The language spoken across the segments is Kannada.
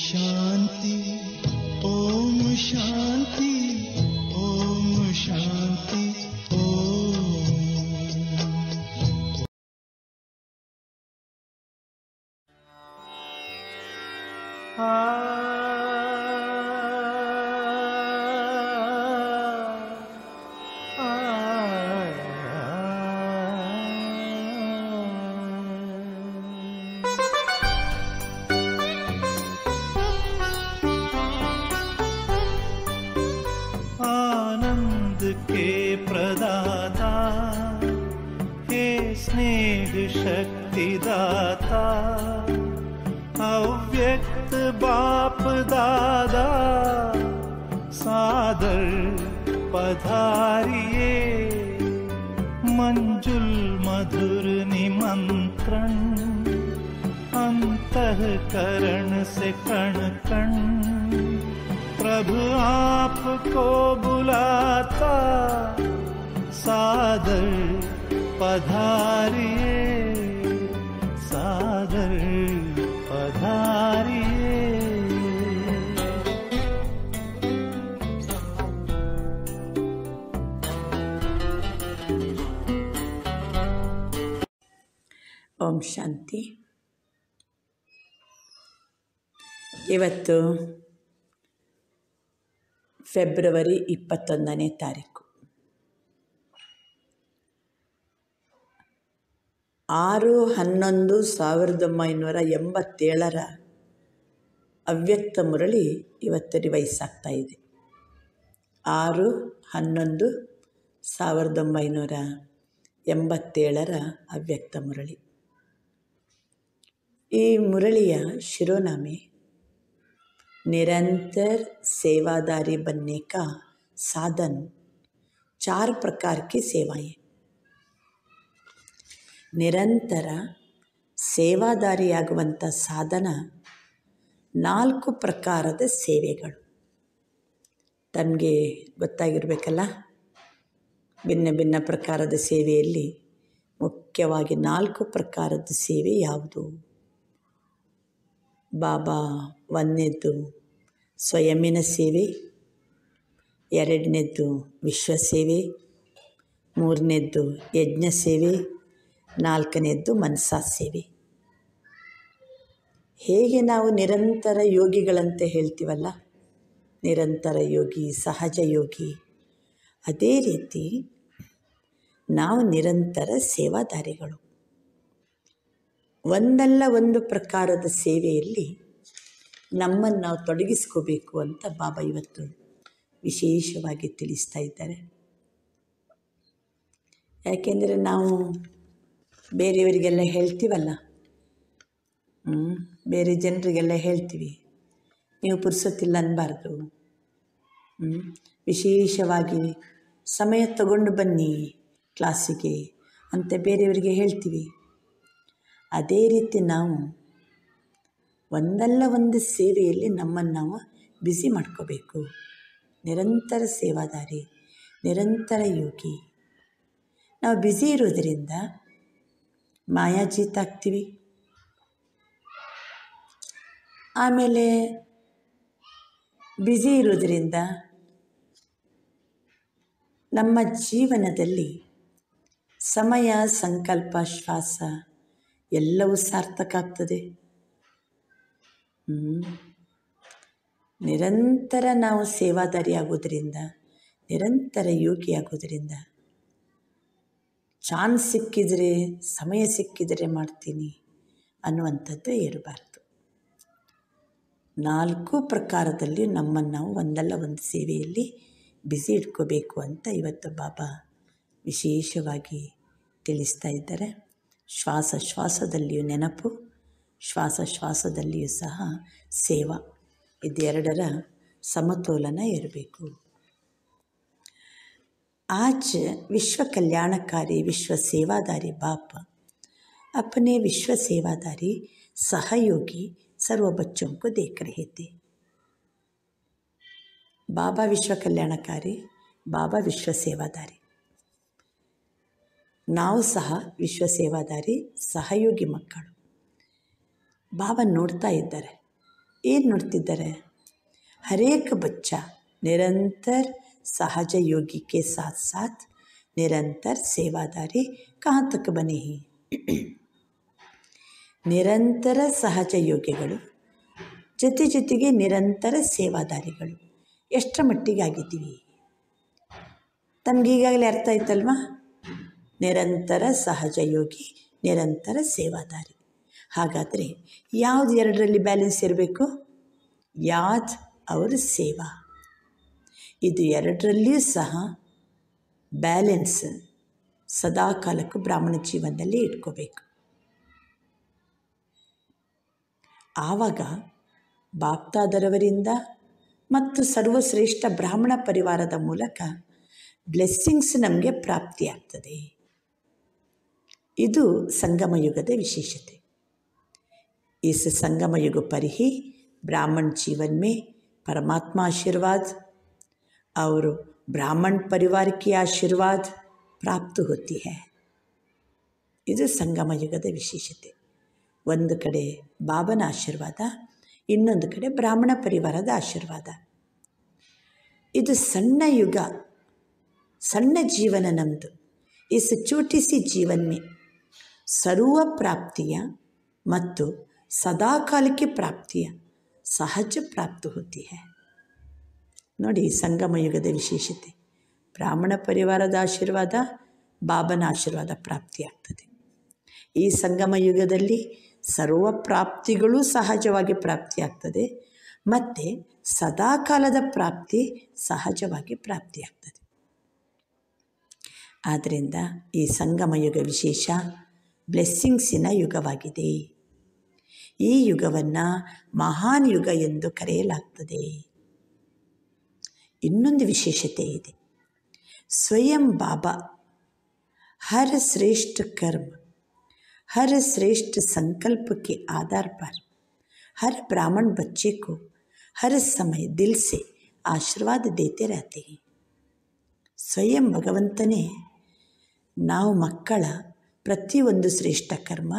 शान्ति ॐ शान्ति ಫೆಬ್ರವರಿ ಇಪ್ಪತ್ತೊಂದನೇ ತಾರೀಕು ಆರು ಹನ್ನೊಂದು ಸಾವಿರದ ಒಂಬೈನೂರ ಎಂಬತ್ತೇಳರ ಅವ್ಯಕ್ತ ಮುರಳಿ ಇವತ್ತು ವಯಸ್ಸಾಗ್ತಾ ಇದೆ ಆರು ಹನ್ನೊಂದು ಸಾವಿರದ ಒಂಬೈನೂರ ಎಂಬತ್ತೇಳರ ಅವ್ಯಕ್ತ ಮುರಳಿ ಈ ಮುರಳಿಯ ಶಿರೋನಾಮೆ निरंतर सेवादारी बनने का साधन चार प्रकार की सेवाएं ನಿರಂತರ ಸೇವಾದಾರಿಯಾಗುವಂಥ ಸಾಧನ ನಾಲ್ಕು ಪ್ರಕಾರದ ಸೇವೆಗಳು ತಮಗೆ ಗೊತ್ತಾಗಿರಬೇಕಲ್ಲ ಭಿನ್ನ ಭಿನ್ನ ಪ್ರಕಾರದ ಸೇವೆಯಲ್ಲಿ ಮುಖ್ಯವಾಗಿ ನಾಲ್ಕು ಪ್ರಕಾರದ ಸೇವೆ ಯಾವುದು ಬಾಬಾ ಒಂದನೇದ್ದು ಸ್ವಯಂನ ಸೇವೆ ಎರಡನೇದ್ದು ವಿಶ್ವ ಸೇವೆ ಮೂರನೇದ್ದು ಯಜ್ಞ ಸೇವೆ ನಾಲ್ಕನೇದ್ದು ಮನಸಾ ಸೇವೆ ಹೇಗೆ ನಾವು ನಿರಂತರ ಯೋಗಿಗಳಂತೆ ಹೇಳ್ತೀವಲ್ಲ ನಿರಂತರ ಯೋಗಿ ಸಹಜ ಯೋಗಿ ಅದೇ ರೀತಿ ನಾವು ನಿರಂತರ ಸೇವಾದಾರಿಗಳು ಒಂದಲ್ಲ ಒಂದು ಪ್ರಕಾರದ ಸೇವೆಯಲ್ಲಿ ನಮ್ಮನ್ನು ನಾವು ತೊಡಗಿಸ್ಕೋಬೇಕು ಅಂತ ಬಾಬಾ ಇವತ್ತು ವಿಶೇಷವಾಗಿ ತಿಳಿಸ್ತಾ ಇದ್ದಾರೆ ಯಾಕೆಂದರೆ ನಾವು ಬೇರೆಯವರಿಗೆಲ್ಲ ಹೇಳ್ತೀವಲ್ಲ ಬೇರೆ ಜನರಿಗೆಲ್ಲ ಹೇಳ್ತೀವಿ ನೀವು ಪುರ್ಸೊತ್ತಿಲ್ಲ ಅನ್ನಬಾರ್ದು ವಿಶೇಷವಾಗಿ ಸಮಯ ತಗೊಂಡು ಬನ್ನಿ ಕ್ಲಾಸಿಗೆ ಅಂತ ಬೇರೆಯವರಿಗೆ ಹೇಳ್ತೀವಿ ಅದೇ ರೀತಿ ನಾವು ಒಂದಲ್ಲ ಒಂದು ಸೇವೆಯಲ್ಲಿ ನಮ್ಮನ್ನು ನಾವು ಬಿಸಿ ಮಾಡ್ಕೋಬೇಕು ನಿರಂತರ ಸೇವಾದಾರಿ ನಿರಂತರ ಯೋಗಿ ನಾವು ಬ್ಯುಸಿ ಇರೋದರಿಂದ ಮಾಯಾಜೀತ ಆಗ್ತೀವಿ ಆಮೇಲೆ ಬ್ಯುಸಿ ಇರೋದರಿಂದ ನಮ್ಮ ಜೀವನದಲ್ಲಿ ಸಮಯ ಸಂಕಲ್ಪ ಶ್ವಾಸ ಎಲ್ಲವೂ ಸಾರ್ಥಕ ಆಗ್ತದೆ ನಿರಂತರ ನಾವು ಸೇವಾದಾರಿ ಆಗೋದ್ರಿಂದ ನಿರಂತರ ಯೋಗಿ ಆಗೋದ್ರಿಂದ ಚಾನ್ಸ್ ಸಿಕ್ಕಿದರೆ ಸಮಯ ಸಿಕ್ಕಿದರೆ ಮಾಡ್ತೀನಿ ಅನ್ನುವಂಥದ್ದು ಇರಬಾರ್ದು ನಾಲ್ಕು ಪ್ರಕಾರದಲ್ಲಿ ನಮ್ಮನ್ನು ನಾವು ಒಂದಲ್ಲ ಒಂದು ಸೇವೆಯಲ್ಲಿ ಬಿಸಿ ಇಟ್ಕೋಬೇಕು ಅಂತ ಇವತ್ತು ಬಾಬಾ ವಿಶೇಷವಾಗಿ ತಿಳಿಸ್ತಾ ಇದ್ದಾರೆ ಶ್ವಾಸ ಶ್ವಾಸದಲ್ಲಿಯೂ ನೆನಪು ಶ್ವಾಸಶ್ವಾಸದಲ್ಲಿಯೂ ಸಹ ಸೇವಾ ಇದೆರಡರ ಸಮತೋಲನ ಇರಬೇಕು ವಿಶ್ವ ಕಲ್ಯಾಣಕಾರಿ ವಿಶ್ವ ಸೇವಾದಾರಿ ಬಾಪ ಅಪ್ಪನೇ ವಿಶ್ವ ಸೇವಾದಾರಿ ಸಹಯೋಗಿ ಸರ್ವ ಬಚ್ಚೊಂಕು ರಹಿತೆ ಬಾಬಾ ವಿಶ್ವ ಕಲ್ಯಾಣಕಾರಿ ಬಾಬಾ ವಿಶ್ವ ಸೇವಾದಾರಿ ನಾವು ಸಹ ವಿಶ್ವ ಸೇವಾದಾರಿ ಸಹಯೋಗಿ ಮಕ್ಕಳು ಬಾಬಾ ನೋಡ್ತಾ ಇದ್ದಾರೆ ಏನು ನೋಡ್ತಿದ್ದಾರೆ ಹರೇಕ ಬಚ್ಚ ನಿರಂತರ ಸಹಜ ಯೋಗಿಕೆ ಸಾಥ್ ಸಾಥ್ ನಿರಂತರ ಸೇವಾದಾರಿ ಕಾಂತಕ ಬನಿ ನಿರಂತರ ಸಹಜ ಯೋಗಿಗಳು ಜೊತೆ ಜೊತೆಗೆ ನಿರಂತರ ಸೇವಾದಾರಿಗಳು ಎಷ್ಟರ ಮಟ್ಟಿಗೆ ಆಗಿದ್ದೀವಿ ತಮಗೀಗಾಗಲೇ ಅರ್ಥ ಆಯ್ತಲ್ವಾ ನಿರಂತರ ಸಹಜ ಯೋಗಿ ನಿರಂತರ ಸೇವಾದಾರಿ ಹಾಗಾದರೆ ಯಾವುದು ಎರಡರಲ್ಲಿ ಬ್ಯಾಲೆನ್ಸ್ ಇರಬೇಕು ಯಾದ್ ಅವರ ಸೇವಾ ಇದು ಎರಡರಲ್ಲಿಯೂ ಸಹ ಬ್ಯಾಲೆನ್ಸ್ ಸದಾಕಾಲಕ್ಕೂ ಬ್ರಾಹ್ಮಣ ಜೀವನದಲ್ಲಿ ಇಟ್ಕೋಬೇಕು ಆವಾಗ ಬಾಪ್ತಾದರವರಿಂದ ಮತ್ತು ಸರ್ವಶ್ರೇಷ್ಠ ಬ್ರಾಹ್ಮಣ ಪರಿವಾರದ ಮೂಲಕ ಬ್ಲೆಸ್ಸಿಂಗ್ಸ್ ನಮಗೆ ಪ್ರಾಪ್ತಿಯಾಗ್ತದೆ ಇದು ಸಂಗಮ ಯುಗದ ವಿಶೇಷತೆ इस ಸಂಗಮ ಯುಗ ಪರಿಹಿ ही ब्राह्मण जीवन में परमात्मा आशीर्वाद और ब्राह्मण परिवार की आशीर्वाद ಪ್ರಾಪ್ತು ಹೊತ್ತಿ ಇದು ಸಂಗಮ ಯುಗದ ವಿಶೇಷತೆ ಒಂದು ಕಡೆ ಬಾಬನ ಆಶೀರ್ವಾದ ಇನ್ನೊಂದು ಕಡೆ ಬ್ರಾಹ್ಮಣ ಪರಿವಾರದ ಆಶೀರ್ವಾದ ಇದು ಸಣ್ಣ ಯುಗ ಸಣ್ಣ ಜೀವನ ನಮ್ಮದು ಇಸ್ ಚೂಟಿಸಿ ಜೀವನ್ಮೆ ಸರ್ವ ಪ್ರಾಪ್ತಿಯ ಮತ್ತು ಸದಾ ಕಾಲಕ್ಕೆ ಪ್ರಾಪ್ತಿಯ ಸಹಜ ಪ್ರಾಪ್ತಿ ಹೊತ್ತಿ ಹೇ ನೋಡಿ ಸಂಗಮಯುಗದ ವಿಶೇಷತೆ ಬ್ರಾಹ್ಮಣ ಪರಿವಾರದ ಆಶೀರ್ವಾದ ಬಾಬನ ಆಶೀರ್ವಾದ ಪ್ರಾಪ್ತಿಯಾಗ್ತದೆ ಈ ಸಂಗಮ ಯುಗದಲ್ಲಿ ಸರ್ವ ಪ್ರಾಪ್ತಿಗಳು ಸಹಜವಾಗಿ ಪ್ರಾಪ್ತಿಯಾಗ್ತದೆ ಮತ್ತು ಸದಾ ಕಾಲದ ಪ್ರಾಪ್ತಿ ಸಹಜವಾಗಿ ಪ್ರಾಪ್ತಿಯಾಗ್ತದೆ ಆದ್ದರಿಂದ ಈ ಸಂಗಮ ಯುಗ ವಿಶೇಷ ಬ್ಲೆಸ್ಸಿಂಗ್ಸಿನ ಯುಗವಾಗಿದೆ ಈ ಯುಗವನ್ನು ಮಹಾನ್ ಯುಗ ಎಂದು ಕರೆಯಲಾಗ್ತದೆ ಇನ್ನೊಂದು ವಿಶೇಷತೆ ಇದೆ ಸ್ವಯಂ ಬಾಬಾ ಹರ ಶ್ರೇಷ್ಠ ಕರ್ಮ ಹರ ಶ್ರೇಷ್ಠ ಸಂಕಲ್ಪಕ್ಕೆ ಆಧಾರ್ ಪಾರ್ ಹರ್ ಬ್ರಾಹ್ಮಣ ಬಚ್ಚೆ को हर ಸಮಯ ದಿಲ್ಸೆ ಆಶೀರ್ವಾದ ದೇತೆ रहते ಸ್ವಯಂ ಭಗವಂತನೇ ನಾವು ಮಕ್ಕಳ ಪ್ರತಿಯೊಂದು ಶ್ರೇಷ್ಠ ಕರ್ಮ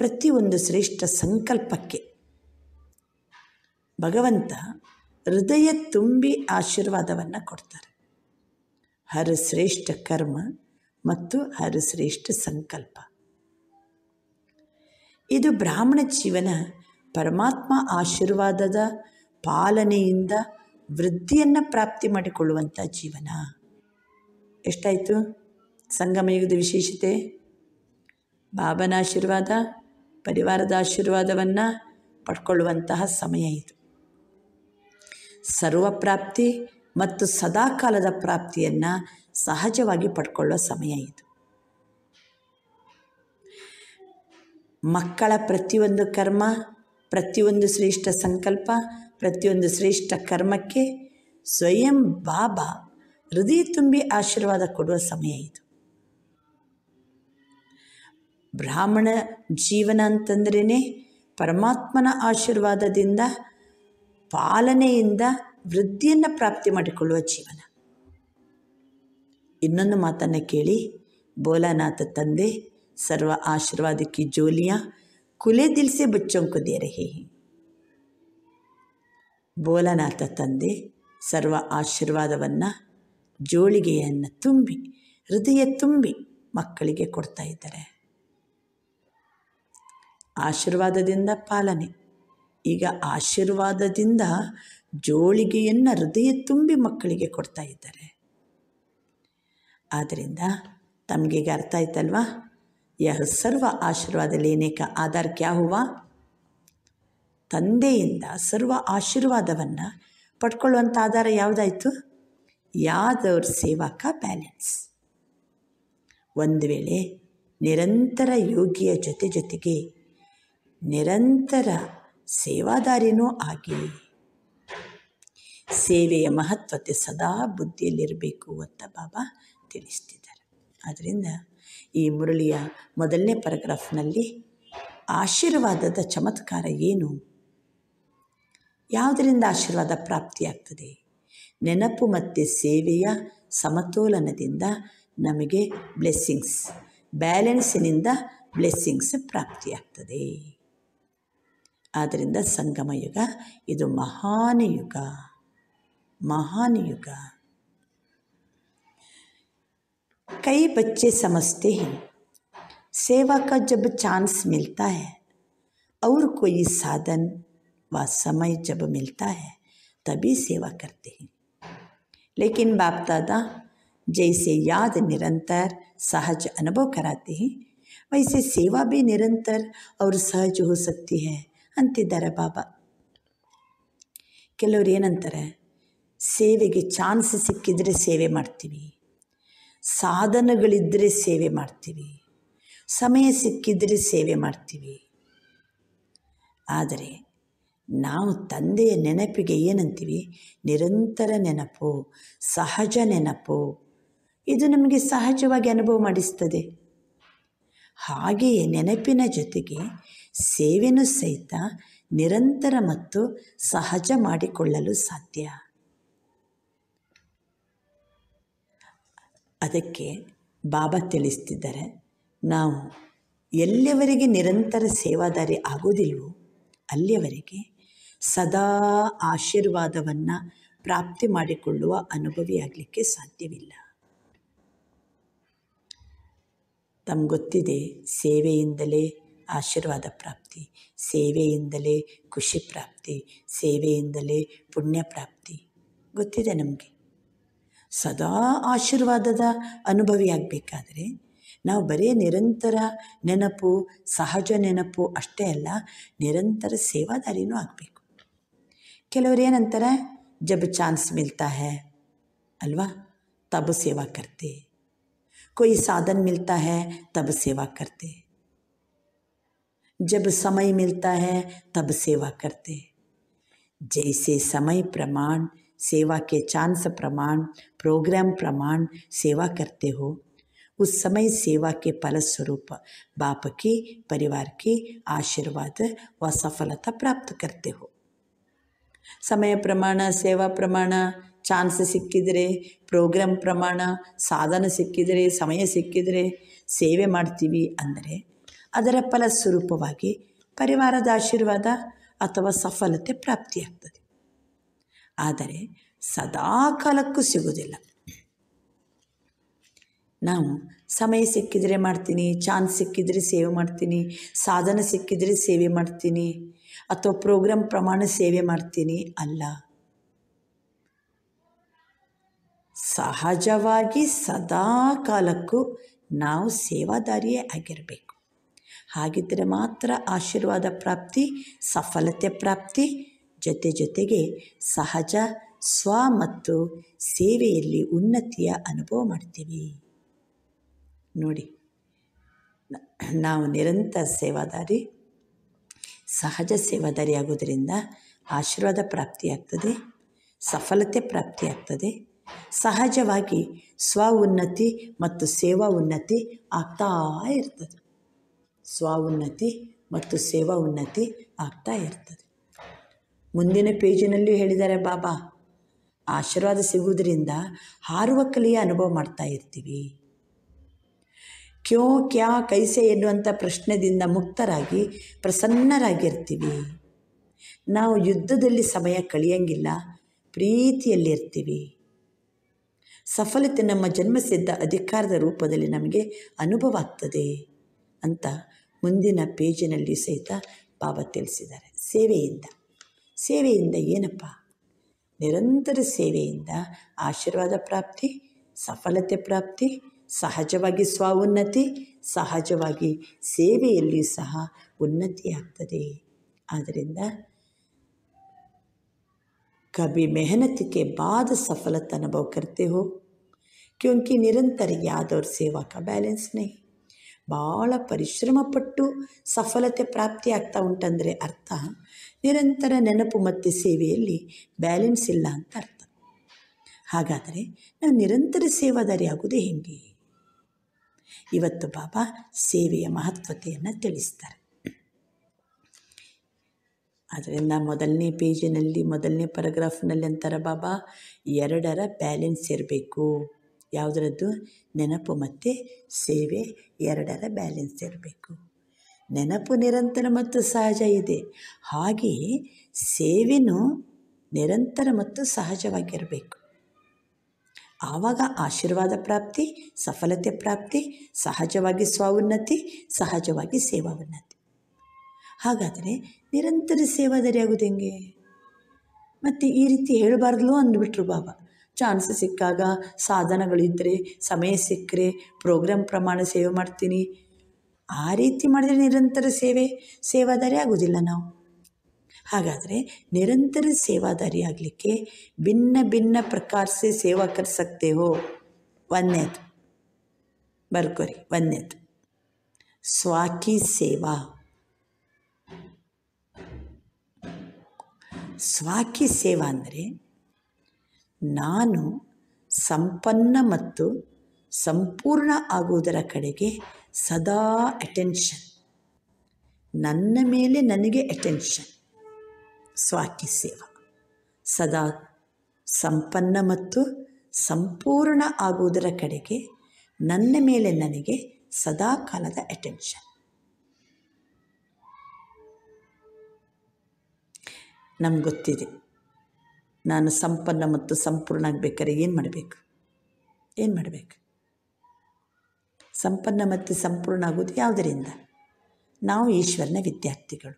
ಪ್ರತಿಯೊಂದು ಶ್ರೇಷ್ಠ ಸಂಕಲ್ಪಕ್ಕೆ ಭಗವಂತ ಹೃದಯ ತುಂಬಿ ಆಶೀರ್ವಾದವನ್ನು ಕೊಡ್ತಾರೆ ಹರಶ್ರೇಷ್ಠ ಕರ್ಮ ಮತ್ತು ಹರಶ್ರೇಷ್ಠ ಸಂಕಲ್ಪ ಇದು ಬ್ರಾಹ್ಮಣ ಜೀವನ ಪರಮಾತ್ಮ ಆಶೀರ್ವಾದದ ಪಾಲನೆಯಿಂದ ವೃದ್ಧಿಯನ್ನು ಪ್ರಾಪ್ತಿ ಮಾಡಿಕೊಳ್ಳುವಂಥ ಜೀವನ ಎಷ್ಟಾಯಿತು ಸಂಗಮಯುಗದ ವಿಶೇಷತೆ ಬಾಬನ ಆಶೀರ್ವಾದ ಪರಿವಾರದ ಆಶೀರ್ವಾದವನ್ನು ಪಡ್ಕೊಳ್ಳುವಂತಹ ಸಮಯ ಇದು ಸರ್ವಪ್ರಾಪ್ತಿ ಮತ್ತು ಸದಾಕಾಲದ ಪ್ರಾಪ್ತಿಯನ್ನು ಸಹಜವಾಗಿ ಪಡ್ಕೊಳ್ಳುವ ಸಮಯ ಇದು ಮಕ್ಕಳ ಪ್ರತಿಯೊಂದು ಕರ್ಮ ಪ್ರತಿಯೊಂದು ಶ್ರೇಷ್ಠ ಸಂಕಲ್ಪ ಪ್ರತಿಯೊಂದು ಶ್ರೇಷ್ಠ ಕರ್ಮಕ್ಕೆ ಸ್ವಯಂ ಬಾಬಾ ಹೃದಯ ತುಂಬಿ ಆಶೀರ್ವಾದ ಕೊಡುವ ಸಮಯ ಇದು ಬ್ರಾಹ್ಮಣ ಜೀವನ ಅಂತಂದ್ರೇ ಪರಮಾತ್ಮನ ಆಶೀರ್ವಾದದಿಂದ ಪಾಲನೆಯಿಂದ ವೃದ್ಧಿಯನ್ನು ಪ್ರಾಪ್ತಿ ಮಾಡಿಕೊಳ್ಳುವ ಜೀವನ ಇನ್ನೊಂದು ಮಾತನ್ನು ಕೇಳಿ ಬೋಲಾನಾಥ ತಂದೆ ಸರ್ವ ಆಶೀರ್ವಾದಕ್ಕೆ ಜೋಲಿಯ ಕುಲೆ ದಿಲ್ಸೆ ಬಚ್ಚೊಂಕು ದೇರಹಿ ಬೋಲನಾಥ ತಂದೆ ಸರ್ವ ಆಶೀರ್ವಾದವನ್ನು ಜೋಳಿಗೆಯನ್ನು ತುಂಬಿ ಹೃದಯ ತುಂಬಿ ಮಕ್ಕಳಿಗೆ ಕೊಡ್ತಾ ಇದ್ದಾರೆ ಆಶೀರ್ವಾದದಿಂದ ಪಾಲನೆ ಈಗ ಆಶೀರ್ವಾದದಿಂದ ಜೋಳಿಗೆಯನ್ನು ಹೃದಯ ತುಂಬಿ ಮಕ್ಕಳಿಗೆ ಕೊಡ್ತಾ ಇದ್ದಾರೆ ಆದ್ದರಿಂದ ತಮಗೀಗ ಅರ್ಥ ಆಯ್ತಲ್ವಾ ಯಹ ಸರ್ವ ಆಶೀರ್ವಾದ ಏನೇಕ ಆಧಾರ ಕ್ಯಾ ತಂದೆಯಿಂದ ಸರ್ವ ಆಶೀರ್ವಾದವನ್ನು ಪಡ್ಕೊಳ್ಳುವಂಥ ಆಧಾರ ಯಾವುದಾಯಿತು ಯಾದವ್ರ ಸೇವಾಕ ಬ್ಯಾಲೆನ್ಸ್ ಒಂದು ವೇಳೆ ನಿರಂತರ ಯೋಗಿಯ ಜೊತೆ ಜೊತೆಗೆ ನಿರಂತರ ಸೇವಾದಾರಿನೂ ಆಗಿ ಸೇವೆಯ ಮಹತ್ವತೆ ಸದಾ ಬುದ್ಧಿಯಲ್ಲಿರಬೇಕು ಅಂತ ಬಾಬಾ ತಿಳಿಸ್ತಿದ್ದಾರೆ ಆದ್ದರಿಂದ ಈ ಮುರಳಿಯ ಮೊದಲನೇ ಪ್ಯಾರಾಗ್ರಾಫ್ನಲ್ಲಿ ಆಶೀರ್ವಾದದ ಚಮತ್ಕಾರ ಏನು ಯಾವುದರಿಂದ ಆಶೀರ್ವಾದ ಪ್ರಾಪ್ತಿಯಾಗ್ತದೆ ನೆನಪು ಮತ್ತು ಸೇವೆಯ ಸಮತೋಲನದಿಂದ ನಮಗೆ ಬ್ಲೆಸ್ಸಿಂಗ್ಸ್ ಬ್ಯಾಲೆನ್ಸಿನಿಂದ ಬ್ಲೆಸ್ಸಿಂಗ್ಸ್ ಪ್ರಾಪ್ತಿಯಾಗ್ತದೆ आदि संगम युग इन महान युग महान युग कई बच्चे समझते हैं सेवा का जब चांस मिलता है और कोई साधन व समय जब मिलता है तभी सेवा करते हैं लेकिन बाप दादा जैसे याद निरंतर सहज अनुभव कराते हैं वैसे सेवा भी निरंतर और सहज हो सकती है ಅಂತಿದ್ದಾರೆ ಬಾಬಾ ಕೆಲವರು ಏನಂತಾರೆ ಸೇವೆಗೆ ಚಾನ್ಸ್ ಸಿಕ್ಕಿದರೆ ಸೇವೆ ಮಾಡ್ತೀವಿ ಸಾಧನಗಳಿದ್ದರೆ ಸೇವೆ ಮಾಡ್ತೀವಿ ಸಮಯ ಸಿಕ್ಕಿದರೆ ಸೇವೆ ಮಾಡ್ತೀವಿ ಆದರೆ ನಾವು ತಂದೆಯ ನೆನಪಿಗೆ ಏನಂತೀವಿ ನಿರಂತರ ನೆನಪು ಸಹಜ ನೆನಪು ಇದು ನಮಗೆ ಸಹಜವಾಗಿ ಅನುಭವ ಮಾಡಿಸ್ತದೆ ಹಾಗೆಯೇ ನೆನಪಿನ ಜೊತೆಗೆ ಸೇವೆಯೂ ಸಹಿತ ನಿರಂತರ ಮತ್ತು ಸಹಜ ಮಾಡಿಕೊಳ್ಳಲು ಸಾಧ್ಯ ಅದಕ್ಕೆ ಬಾಬಾ ತಿಳಿಸ್ತಿದ್ದಾರೆ ನಾವು ಎಲ್ಲಿಯವರೆಗೆ ನಿರಂತರ ಸೇವಾದಾರಿ ಆಗೋದಿಲ್ವೋ ಅಲ್ಲಿಯವರೆಗೆ ಸದಾ ಆಶೀರ್ವಾದವನ್ನು ಪ್ರಾಪ್ತಿ ಮಾಡಿಕೊಳ್ಳುವ ಅನುಭವಿಯಾಗಲಿಕ್ಕೆ ಸಾಧ್ಯವಿಲ್ಲ ತಮ್ಗೊತ್ತಿದೆ ಸೇವೆಯಿಂದಲೇ ಆಶೀರ್ವಾದ ಪ್ರಾಪ್ತಿ ಸೇವೆಯಿಂದಲೇ ಖುಷಿ ಪ್ರಾಪ್ತಿ ಸೇವೆಯಿಂದಲೇ ಪುಣ್ಯ ಪ್ರಾಪ್ತಿ ಗೊತ್ತಿದೆ ನಮಗೆ ಸದಾ ಆಶೀರ್ವಾದದ ಅನುಭವಿಯಾಗಬೇಕಾದ್ರೆ ನಾವು ಬರೀ ನಿರಂತರ ನೆನಪು ಸಹಜ ನೆನಪು ಅಷ್ಟೇ ಅಲ್ಲ ನಿರಂತರ ಸೇವಾದಾರಿನೂ ಆಗಬೇಕು ಕೆಲವರು ಏನಂತಾರೆ ಜಬ್ ಚಾನ್ಸ್ ಮಿಲ್ತಾ ಹೇ ಅಲ್ವಾ ತಬ್ ಸೇವಾ ಕರ್ತೆ ಕೊಯ್ ಸಾಧನ ಮಿಲ್ತಾ ಹೈ तब ಸೇವಾ ಕರ್ತೆ जब समय मिलता है तब सेवा करते हैं जैसे समय प्रमाण सेवा के चांस प्रमाण प्रोग्राम प्रमाण सेवा करते हो उस समय सेवा के फलस्वरूप बाप की परिवार की आशीर्वाद व सफलता प्राप्त करते हो समय प्रमाण सेवा प्रमाण चांस ಸಿಕ್ಕಿದರೆ प्रोग्राम प्रमाण साधन ಸಿಕ್ಕಿದರೆ समय ಸಿಕ್ಕಿದರೆ सेवे ಮಾಡ್ತೀವಿ ಅಂದರೆ ಅದರ ಫಲಸ್ವರೂಪವಾಗಿ ಪರಿವಾರದ ಆಶೀರ್ವಾದ ಅಥವಾ ಸಫಲತೆ ಪ್ರಾಪ್ತಿಯಾಗ್ತದೆ ಆದರೆ ಸದಾ ಕಾಲಕ್ಕೂ ಸಿಗುವುದಿಲ್ಲ ನಾವು ಸಮಯ ಸಿಕ್ಕಿದರೆ ಮಾಡ್ತೀನಿ ಚಾನ್ಸ್ ಸಿಕ್ಕಿದರೆ ಸೇವೆ ಮಾಡ್ತೀನಿ ಸಾಧನ ಸಿಕ್ಕಿದರೆ ಸೇವೆ ಮಾಡ್ತೀನಿ ಅಥವಾ ಪ್ರೋಗ್ರಾಮ್ ಪ್ರಮಾಣ ಸೇವೆ ಮಾಡ್ತೀನಿ ಅಲ್ಲ ಸಹಜವಾಗಿ ಸದಾ ಕಾಲಕ್ಕೂ ನಾವು ಸೇವಾದಾರಿಯೇ ಆಗಿರಬೇಕು ಹಾಗಿದ್ದರೆ ಮಾತ್ರ ಆಶೀರ್ವಾದ ಪ್ರಾಪ್ತಿ ಸಫಲತೆ ಪ್ರಾಪ್ತಿ ಜೊತೆ ಜೊತೆಗೆ ಸಹಜ ಸ್ವ ಮತ್ತು ಸೇವೆಯಲ್ಲಿ ಉನ್ನತಿಯ ಅನುಭವ ಮಾಡ್ತೀವಿ ನೋಡಿ ನಾವು ನಿರಂತರ ಸೇವಾದಾರಿ ಸಹಜ ಸೇವಾದಾರಿ ಆಗೋದರಿಂದ ಆಶೀರ್ವಾದ ಪ್ರಾಪ್ತಿಯಾಗ್ತದೆ ಸಫಲತೆ ಪ್ರಾಪ್ತಿಯಾಗ್ತದೆ ಸಹಜವಾಗಿ ಸ್ವ ಉನ್ನತಿ ಮತ್ತು ಸೇವಾ ಉನ್ನತಿ ಆಗ್ತಾ ಇರ್ತದೆ ಉನ್ನತಿ ಮತ್ತು ಸೇವಾ ಉನ್ನತಿ ಆಗ್ತಾ ಇರ್ತದೆ ಮುಂದಿನ ಪೇಜಿನಲ್ಲಿಯೂ ಹೇಳಿದ್ದಾರೆ ಬಾಬಾ ಆಶೀರ್ವಾದ ಸಿಗುವುದರಿಂದ ಹಾರುವ ಕಲೆಯ ಅನುಭವ ಮಾಡ್ತಾ ಇರ್ತೀವಿ ಕ್ಯೋ ಕ್ಯಾ ಕೈಸೆ ಎನ್ನುವಂಥ ಪ್ರಶ್ನೆದಿಂದ ಮುಕ್ತರಾಗಿ ಪ್ರಸನ್ನರಾಗಿರ್ತೀವಿ ನಾವು ಯುದ್ಧದಲ್ಲಿ ಸಮಯ ಕಳೆಯಂಗಿಲ್ಲ ಪ್ರೀತಿಯಲ್ಲಿರ್ತೀವಿ ಸಫಲತೆ ನಮ್ಮ ಜನ್ಮಸಿದ್ಧ ಅಧಿಕಾರದ ರೂಪದಲ್ಲಿ ನಮಗೆ ಅನುಭವ ಆಗ್ತದೆ ಅಂತ ಮುಂದಿನ ಪೇಜಿನಲ್ಲಿ ಸಹಿತ ಬಾಬಾ ತಿಳಿಸಿದ್ದಾರೆ ಸೇವೆಯಿಂದ ಸೇವೆಯಿಂದ ಏನಪ್ಪ ನಿರಂತರ ಸೇವೆಯಿಂದ ಆಶೀರ್ವಾದ ಪ್ರಾಪ್ತಿ ಸಫಲತೆ ಪ್ರಾಪ್ತಿ ಸಹಜವಾಗಿ ಸ್ವಉನ್ನತಿ ಸಹಜವಾಗಿ ಸೇವೆಯಲ್ಲಿಯೂ ಸಹ ಉನ್ನತಿಯಾಗ್ತದೆ ಆದ್ದರಿಂದ ಕಭಿ ಮೆಹನತಿಗೆ ಬಾದ ಸಫಲತಾ ಅನುಭವ ಕರ್ತೇವೋ ಕ್ಯೂಂಕಿ ನಿರಂತರ क्योंकि निरंतर ಬ್ಯಾಲೆನ್ಸ್ और ಭಾಳ ಪರಿಶ್ರಮಪಟ್ಟು ಸಫಲತೆ ಆಗ್ತಾ ಉಂಟಂದರೆ ಅರ್ಥ ನಿರಂತರ ನೆನಪು ಮತ್ತು ಸೇವೆಯಲ್ಲಿ ಬ್ಯಾಲೆನ್ಸ್ ಇಲ್ಲ ಅಂತ ಅರ್ಥ ಹಾಗಾದರೆ ನಾವು ನಿರಂತರ ಸೇವಾದಾರಿ ಆಗೋದು ಹೇಗೆ ಇವತ್ತು ಬಾಬಾ ಸೇವೆಯ ಮಹತ್ವತೆಯನ್ನು ತಿಳಿಸ್ತಾರೆ ಅದರಿಂದ ಮೊದಲನೇ ಪೇಜಿನಲ್ಲಿ ಮೊದಲನೇ ಪ್ಯಾರಾಗ್ರಾಫ್ನಲ್ಲಿ ಅಂತಾರೆ ಬಾಬಾ ಎರಡರ ಬ್ಯಾಲೆನ್ಸ್ ಇರಬೇಕು ಯಾವುದರದ್ದು ನೆನಪು ಮತ್ತು ಸೇವೆ ಎರಡರ ಬ್ಯಾಲೆನ್ಸ್ ಇರಬೇಕು ನೆನಪು ನಿರಂತರ ಮತ್ತು ಸಹಜ ಇದೆ ಹಾಗೆಯೇ ಸೇವೆನೂ ನಿರಂತರ ಮತ್ತು ಸಹಜವಾಗಿರಬೇಕು ಆವಾಗ ಆಶೀರ್ವಾದ ಪ್ರಾಪ್ತಿ ಸಫಲತೆ ಪ್ರಾಪ್ತಿ ಸಹಜವಾಗಿ ಸ್ವಉನ್ನತಿ ಸಹಜವಾಗಿ ಸೇವಾ ಉನ್ನತಿ ಹಾಗಾದರೆ ನಿರಂತರ ಸೇವಾದಾರಿ ಆಗೋದು ಹೆಂಗೆ ಮತ್ತು ಈ ರೀತಿ ಹೇಳಬಾರ್ದು ಅಂದ್ಬಿಟ್ರು ಬಾಬಾ ಚಾನ್ಸ್ ಸಿಕ್ಕಾಗ ಸಾಧನಗಳಿದ್ದರೆ ಸಮಯ ಸಿಕ್ಕರೆ ಪ್ರೋಗ್ರಾಮ್ ಪ್ರಮಾಣ ಸೇವೆ ಮಾಡ್ತೀನಿ ಆ ರೀತಿ ಮಾಡಿದರೆ ನಿರಂತರ ಸೇವೆ ಸೇವಾದಾರಿ ಆಗೋದಿಲ್ಲ ನಾವು ಹಾಗಾದರೆ ನಿರಂತರ ಸೇವಾದಾರಿ ಆಗಲಿಕ್ಕೆ ಭಿನ್ನ ಭಿನ್ನ ಪ್ರಕಾರ ಸೇವಾ ಕರ್ ಒಂದನೇದು ಹೋ ಒಂದೇದು ಬರ್ಕೋರಿ ಒಂದೇದು ಸ್ವಾಕಿ ಸೇವಾ ಸ್ವಾಕಿ ಸೇವಾ ಅಂದರೆ ನಾನು ಸಂಪನ್ನ ಮತ್ತು ಸಂಪೂರ್ಣ ಆಗುವುದರ ಕಡೆಗೆ ಸದಾ ಅಟೆನ್ಷನ್ ನನ್ನ ಮೇಲೆ ನನಗೆ ಅಟೆನ್ಷನ್ ಸ್ವಾತಿ ಸೇವಾ ಸದಾ ಸಂಪನ್ನ ಮತ್ತು ಸಂಪೂರ್ಣ ಆಗುವುದರ ಕಡೆಗೆ ನನ್ನ ಮೇಲೆ ನನಗೆ ಸದಾ ಕಾಲದ ಅಟೆನ್ಷನ್ ನಮ್ಗೆ ಗೊತ್ತಿದೆ ನಾನು ಸಂಪನ್ನ ಮತ್ತು ಸಂಪೂರ್ಣ ಆಗಬೇಕಾದ್ರೆ ಏನು ಮಾಡಬೇಕು ಏನು ಮಾಡಬೇಕು ಸಂಪನ್ನ ಮತ್ತು ಸಂಪೂರ್ಣ ಆಗೋದು ಯಾವುದರಿಂದ ನಾವು ಈಶ್ವರನ ವಿದ್ಯಾರ್ಥಿಗಳು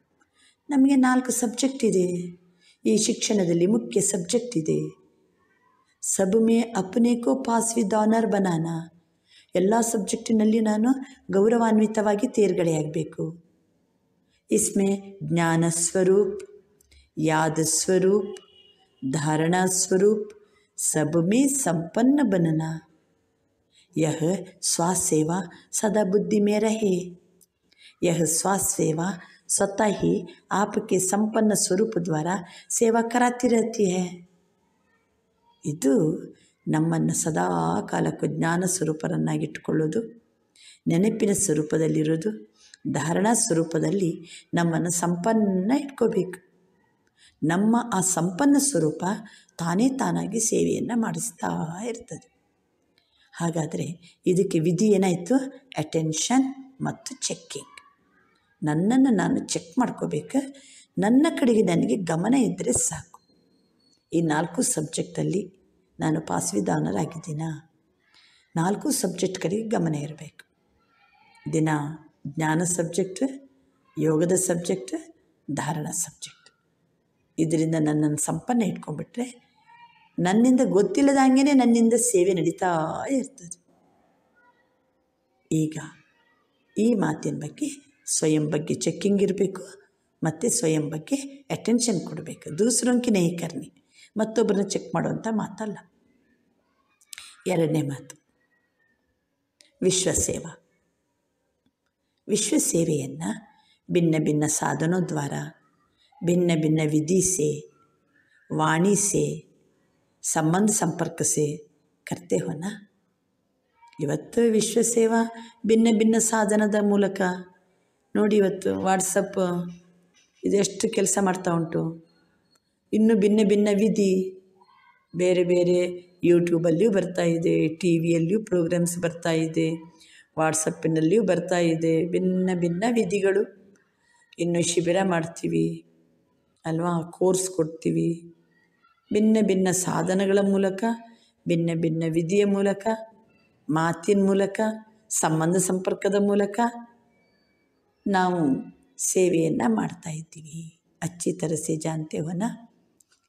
ನಮಗೆ ನಾಲ್ಕು ಸಬ್ಜೆಕ್ಟ್ ಇದೆ ಈ ಶಿಕ್ಷಣದಲ್ಲಿ ಮುಖ್ಯ ಸಬ್ಜೆಕ್ಟ್ ಇದೆ ಸಬುಮೆ ಮೇ ಅಪನೆ ಕೋ ಪಾಸ್ ವಿತ್ ಆನರ್ ಬನಾನ ಎಲ್ಲ ಸಬ್ಜೆಕ್ಟಿನಲ್ಲಿ ನಾನು ಗೌರವಾನ್ವಿತವಾಗಿ ತೇರ್ಗಡೆಯಾಗಬೇಕು ಇಸ್ಮೆ ಜ್ಞಾನ ಸ್ವರೂಪ್ ಯಾದ ಸ್ವರೂಪ್ ಧಾರಣಾ ಸ್ವರೂಪ ಸಬ ಮೇ ಸಂಪನ್ನ ಬನನ ಯಹ ಸ್ವಾ ಸೇವಾ ಸದಾ ಬುದ್ಧಿ ಮೇರಹೇ ಯಹ ಸ್ವಾ ಸೇವಾ ಸ್ವತಹಿ ಆಪಕ್ಕೆ ಸಂಪನ್ನ ಸ್ವರೂಪ ದ್ವಾರ ಸೇವಾ ಕರಾತಿರತೀಯ ಇದು ನಮ್ಮನ್ನು ಸದಾ ಕಾಲಕ್ಕೂ ಜ್ಞಾನ ಸ್ವರೂಪರನ್ನಾಗಿಟ್ಕೊಳ್ಳೋದು ನೆನಪಿನ ಸ್ವರೂಪದಲ್ಲಿರೋದು ಧಾರಣಾ ಸ್ವರೂಪದಲ್ಲಿ ನಮ್ಮನ್ನು ಸಂಪನ್ನ ಇಟ್ಕೋಬೇಕು ನಮ್ಮ ಆ ಸಂಪನ್ನ ಸ್ವರೂಪ ತಾನೇ ತಾನಾಗಿ ಸೇವೆಯನ್ನು ಮಾಡಿಸ್ತಾ ಇರ್ತದೆ ಹಾಗಾದರೆ ಇದಕ್ಕೆ ವಿಧಿ ಏನಾಯಿತು ಅಟೆನ್ಷನ್ ಮತ್ತು ಚೆಕ್ಕಿಂಗ್ ನನ್ನನ್ನು ನಾನು ಚೆಕ್ ಮಾಡ್ಕೋಬೇಕು ನನ್ನ ಕಡೆಗೆ ನನಗೆ ಗಮನ ಇದ್ದರೆ ಸಾಕು ಈ ನಾಲ್ಕು ಸಬ್ಜೆಕ್ಟಲ್ಲಿ ನಾನು ಪಾಸ್ವಿಧಾನರಾಗಿದ್ದೀನ ನಾಲ್ಕು ಸಬ್ಜೆಕ್ಟ್ ಕಡೆಗೆ ಗಮನ ಇರಬೇಕು ದಿನ ಜ್ಞಾನ ಸಬ್ಜೆಕ್ಟ್ ಯೋಗದ ಸಬ್ಜೆಕ್ಟ್ ಧಾರಣ ಸಬ್ಜೆಕ್ಟ್ ಇದರಿಂದ ನನ್ನನ್ನು ಸಂಪನ್ನ ಇಟ್ಕೊಂಡ್ಬಿಟ್ರೆ ನನ್ನಿಂದ ಗೊತ್ತಿಲ್ಲದಂಗೆ ನನ್ನಿಂದ ಸೇವೆ ನಡೀತಾ ಇರ್ತದೆ ಈಗ ಈ ಮಾತಿನ ಬಗ್ಗೆ ಸ್ವಯಂ ಬಗ್ಗೆ ಚೆಕ್ಕಿಂಗ್ ಇರಬೇಕು ಮತ್ತು ಸ್ವಯಂ ಬಗ್ಗೆ ಅಟೆನ್ಷನ್ ಕೊಡಬೇಕು ದೂಸರೋಂಕಿ ನೇಹಿಕರ್ನಿ ಮತ್ತೊಬ್ಬರನ್ನ ಚೆಕ್ ಮಾಡುವಂಥ ಮಾತಲ್ಲ ಎರಡನೇ ಮಾತು ವಿಶ್ವ ಸೇವಾ ವಿಶ್ವ ಸೇವೆಯನ್ನು ಭಿನ್ನ ಭಿನ್ನ ಸಾಧನೋದ್ವಾರ ಭಿನ್ನ ಭಿನ್ನ विधि से वाणी से संबंध संपर्क से करते हो ಇವತ್ತು ವಿಶ್ವ ಸೇವಾ ಭಿನ್ನ ಭಿನ್ನ ಸಾಧನದ ಮೂಲಕ ನೋಡಿ ಇವತ್ತು ವಾಟ್ಸಪ್ ಇದೆಷ್ಟು ಕೆಲಸ ಮಾಡ್ತಾ ಉಂಟು ಇನ್ನು ಭಿನ್ನ ಭಿನ್ನ ವಿಧಿ ಬೇರೆ ಬೇರೆ ಯೂಟ್ಯೂಬಲ್ಲಿಯೂ ಬರ್ತಾ ಇದೆ ಟಿ ವಿಯಲ್ಲಿಯೂ ಪ್ರೋಗ್ರಾಮ್ಸ್ ಬರ್ತಾ ಇದೆ ವಾಟ್ಸಪ್ಪಿನಲ್ಲಿಯೂ ಬರ್ತಾ ಇದೆ ಭಿನ್ನ ಭಿನ್ನ ವಿಧಿಗಳು ಇನ್ನು ಶಿಬಿರ ಮಾಡ್ತೀವಿ ಅಲ್ವಾ ಕೋರ್ಸ್ ಕೊಡ್ತೀವಿ ಭಿನ್ನ ಭಿನ್ನ ಸಾಧನಗಳ ಮೂಲಕ ಭಿನ್ನ ಭಿನ್ನ ವಿಧಿಯ ಮೂಲಕ ಮಾತಿನ ಮೂಲಕ ಸಂಬಂಧ ಸಂಪರ್ಕದ ಮೂಲಕ ನಾವು ಸೇವೆಯನ್ನು ಮಾಡ್ತಾ ಇದ್ದೀವಿ ಅಚ್ಚಿತರ ಸೇಜಾಂತ್ಯವನ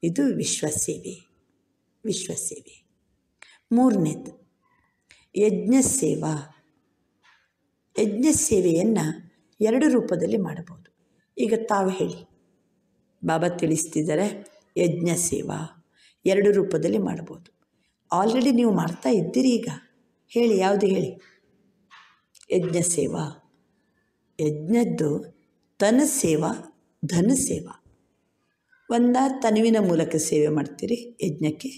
ಇದು ವಿಶ್ವ ವಿಶ್ವ ವಿಶ್ವಸೇವೆ ಮೂರನೇದು ಯಜ್ಞ ಸೇವಾ ಯಜ್ಞ ಸೇವೆಯನ್ನು ಎರಡು ರೂಪದಲ್ಲಿ ಮಾಡಬಹುದು ಈಗ ತಾವು ಹೇಳಿ ಬಾಬಾ ತಿಳಿಸ್ತಿದ್ದಾರೆ ಯಜ್ಞ ಸೇವಾ ಎರಡು ರೂಪದಲ್ಲಿ ಮಾಡ್ಬೋದು ಆಲ್ರೆಡಿ ನೀವು ಮಾಡ್ತಾ ಇದ್ದೀರಿ ಈಗ ಹೇಳಿ ಯಾವುದು ಹೇಳಿ ಯಜ್ಞ ಸೇವಾ ಯಜ್ಞದ್ದು ತನ ಸೇವಾ ಧನ ಸೇವಾ ಒಂದ ತನುವಿನ ಮೂಲಕ ಸೇವೆ ಮಾಡ್ತೀರಿ ಯಜ್ಞಕ್ಕೆ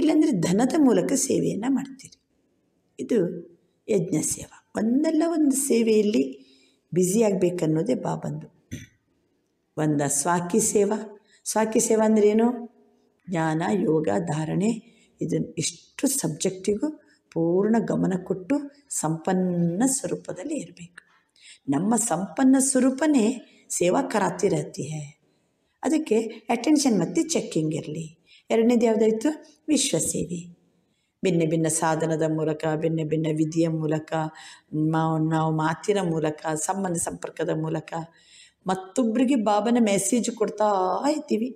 ಇಲ್ಲಾಂದರೆ ಧನದ ಮೂಲಕ ಸೇವೆಯನ್ನು ಮಾಡ್ತೀರಿ ಇದು ಯಜ್ಞ ಸೇವಾ ಒಂದಲ್ಲ ಒಂದು ಸೇವೆಯಲ್ಲಿ ಬ್ಯುಸಿಯಾಗಬೇಕನ್ನೋದೇ ಬಾಬಂದು ಒಂದ ಸ್ವಾಕಿ ಸೇವಾ ಸ್ವಾಕಿ ಸೇವಾ ಅಂದ್ರೇನು ಏನು ಜ್ಞಾನ ಯೋಗ ಧಾರಣೆ ಇದನ್ನು ಇಷ್ಟು ಸಬ್ಜೆಕ್ಟಿಗೂ ಪೂರ್ಣ ಗಮನ ಕೊಟ್ಟು ಸಂಪನ್ನ ಸ್ವರೂಪದಲ್ಲಿ ಇರಬೇಕು ನಮ್ಮ ಸಂಪನ್ನ ಸ್ವರೂಪನೇ ಸೇವಾ ಕರಾತಿ ರಹತಿ ಅದಕ್ಕೆ ಅಟೆನ್ಷನ್ ಮತ್ತು ಚೆಕ್ಕಿಂಗ್ ಇರಲಿ ಎರಡನೇದು ಯಾವುದಾಯಿತು ಸೇವೆ ಭಿನ್ನ ಭಿನ್ನ ಸಾಧನದ ಮೂಲಕ ಭಿನ್ನ ಭಿನ್ನ ವಿಧಿಯ ಮೂಲಕ ನಾವು ಮಾತಿನ ಮೂಲಕ ಸಂಬಂಧ ಸಂಪರ್ಕದ ಮೂಲಕ ಮತ್ತೊಬ್ಬರಿಗೆ ಬಾಬನ ಮೆಸೇಜ್ ಕೊಡ್ತಾ ಇದ್ದೀವಿ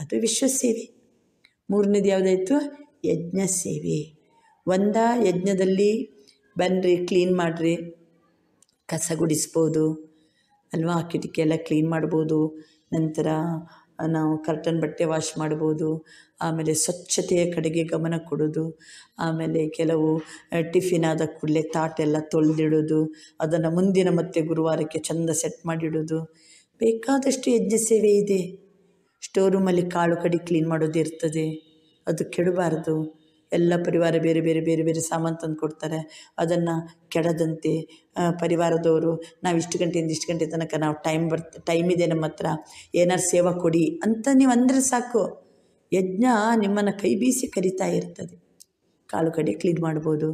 ಅದು ವಿಶ್ವ ಸೇವೆ ಮೂರನೇದು ಯಾವುದಾಯಿತು ಯಜ್ಞ ಸೇವೆ ಒಂದ ಯಜ್ಞದಲ್ಲಿ ಬನ್ನಿರಿ ಕ್ಲೀನ್ ಮಾಡಿರಿ ಕಸ ಗುಡಿಸ್ಬೋದು ಅಲ್ವಾ ಕಿಟಕಿ ಎಲ್ಲ ಕ್ಲೀನ್ ಮಾಡ್ಬೋದು ನಂತರ ನಾವು ಕರ್ಟನ್ ಬಟ್ಟೆ ವಾಶ್ ಮಾಡ್ಬೋದು ಆಮೇಲೆ ಸ್ವಚ್ಛತೆಯ ಕಡೆಗೆ ಗಮನ ಕೊಡೋದು ಆಮೇಲೆ ಕೆಲವು ಟಿಫಿನ್ ಆದ ಕೂಡಲೇ ತಾಟೆಲ್ಲ ತೊಳೆದಿಡೋದು ಅದನ್ನು ಮುಂದಿನ ಮತ್ತೆ ಗುರುವಾರಕ್ಕೆ ಚೆಂದ ಸೆಟ್ ಮಾಡಿಡೋದು ಬೇಕಾದಷ್ಟು ಹೆಜ್ಜೆ ಸೇವೆ ಇದೆ ಸ್ಟೋರ್ ರೂಮಲ್ಲಿ ಕಾಳು ಕಡಿ ಕ್ಲೀನ್ ಮಾಡೋದು ಇರ್ತದೆ ಅದು ಕೆಡಬಾರ್ದು ಎಲ್ಲ ಪರಿವಾರ ಬೇರೆ ಬೇರೆ ಬೇರೆ ಬೇರೆ ಸಾಮಾನು ತಂದು ಕೊಡ್ತಾರೆ ಅದನ್ನು ಕೆಡದಂತೆ ಪರಿವಾರದವರು ನಾವು ಇಷ್ಟು ಗಂಟೆಯಿಂದ ಇಷ್ಟು ಗಂಟೆ ತನಕ ನಾವು ಟೈಮ್ ಬರ್ತ ಟೈಮ್ ಇದೆ ನಮ್ಮ ಹತ್ರ ಏನಾರು ಸೇವಾ ಕೊಡಿ ಅಂತ ನೀವು ಅಂದರೆ ಸಾಕು ಯಜ್ಞ ನಿಮ್ಮನ್ನು ಕೈ ಬೀಸಿ ಕರಿತಾ ಇರ್ತದೆ ಕಾಲು ಕಡೆ ಕ್ಲೀನ್ ಮಾಡ್ಬೋದು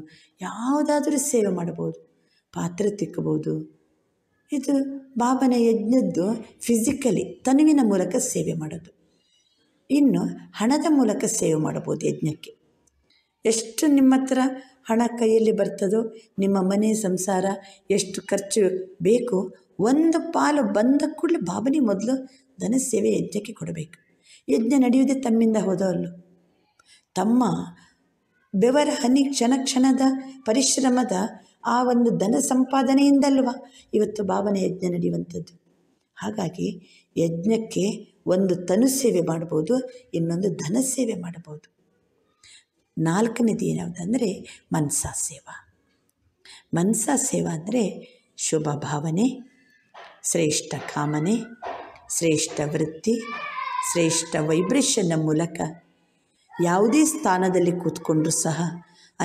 ಯಾವುದಾದ್ರೂ ಸೇವೆ ಮಾಡ್ಬೋದು ಪಾತ್ರೆ ತಿಕ್ಕಬೋದು ಇದು ಬಾಬನ ಯಜ್ಞದ್ದು ಫಿಸಿಕಲಿ ತನುವಿನ ಮೂಲಕ ಸೇವೆ ಮಾಡೋದು ಇನ್ನು ಹಣದ ಮೂಲಕ ಸೇವೆ ಮಾಡಬಹುದು ಯಜ್ಞಕ್ಕೆ ಎಷ್ಟು ನಿಮ್ಮ ಹತ್ರ ಹಣ ಕೈಯಲ್ಲಿ ಬರ್ತದೋ ನಿಮ್ಮ ಮನೆ ಸಂಸಾರ ಎಷ್ಟು ಖರ್ಚು ಬೇಕು ಒಂದು ಪಾಲು ಬಂದ ಕೂಡಲೇ ಭಾವನೆ ಮೊದಲು ಧನ ಸೇವೆ ಯಜ್ಞಕ್ಕೆ ಕೊಡಬೇಕು ಯಜ್ಞ ನಡೆಯುವುದೇ ತಮ್ಮಿಂದ ಹೋದವಲ್ಲು ತಮ್ಮ ಬೆವರ ಹನಿ ಕ್ಷಣ ಕ್ಷಣದ ಪರಿಶ್ರಮದ ಆ ಒಂದು ಧನ ಸಂಪಾದನೆಯಿಂದಲ್ವ ಇವತ್ತು ಭಾವನೆ ಯಜ್ಞ ನಡೆಯುವಂಥದ್ದು ಹಾಗಾಗಿ ಯಜ್ಞಕ್ಕೆ ಒಂದು ತನು ಸೇವೆ ಮಾಡ್ಬೋದು ಇನ್ನೊಂದು ಧನ ಸೇವೆ ಮಾಡಬಹುದು ನಾಲ್ಕನೇದು ಅಂದರೆ ಮನಸಾ ಸೇವಾ ಮನಸಾ ಸೇವಾ ಅಂದರೆ ಶುಭ ಭಾವನೆ ಶ್ರೇಷ್ಠ ಕಾಮನೆ ಶ್ರೇಷ್ಠ ವೃತ್ತಿ ಶ್ರೇಷ್ಠ ವೈಬ್ರೇಷನ್ನ ಮೂಲಕ ಯಾವುದೇ ಸ್ಥಾನದಲ್ಲಿ ಕೂತ್ಕೊಂಡ್ರೂ ಸಹ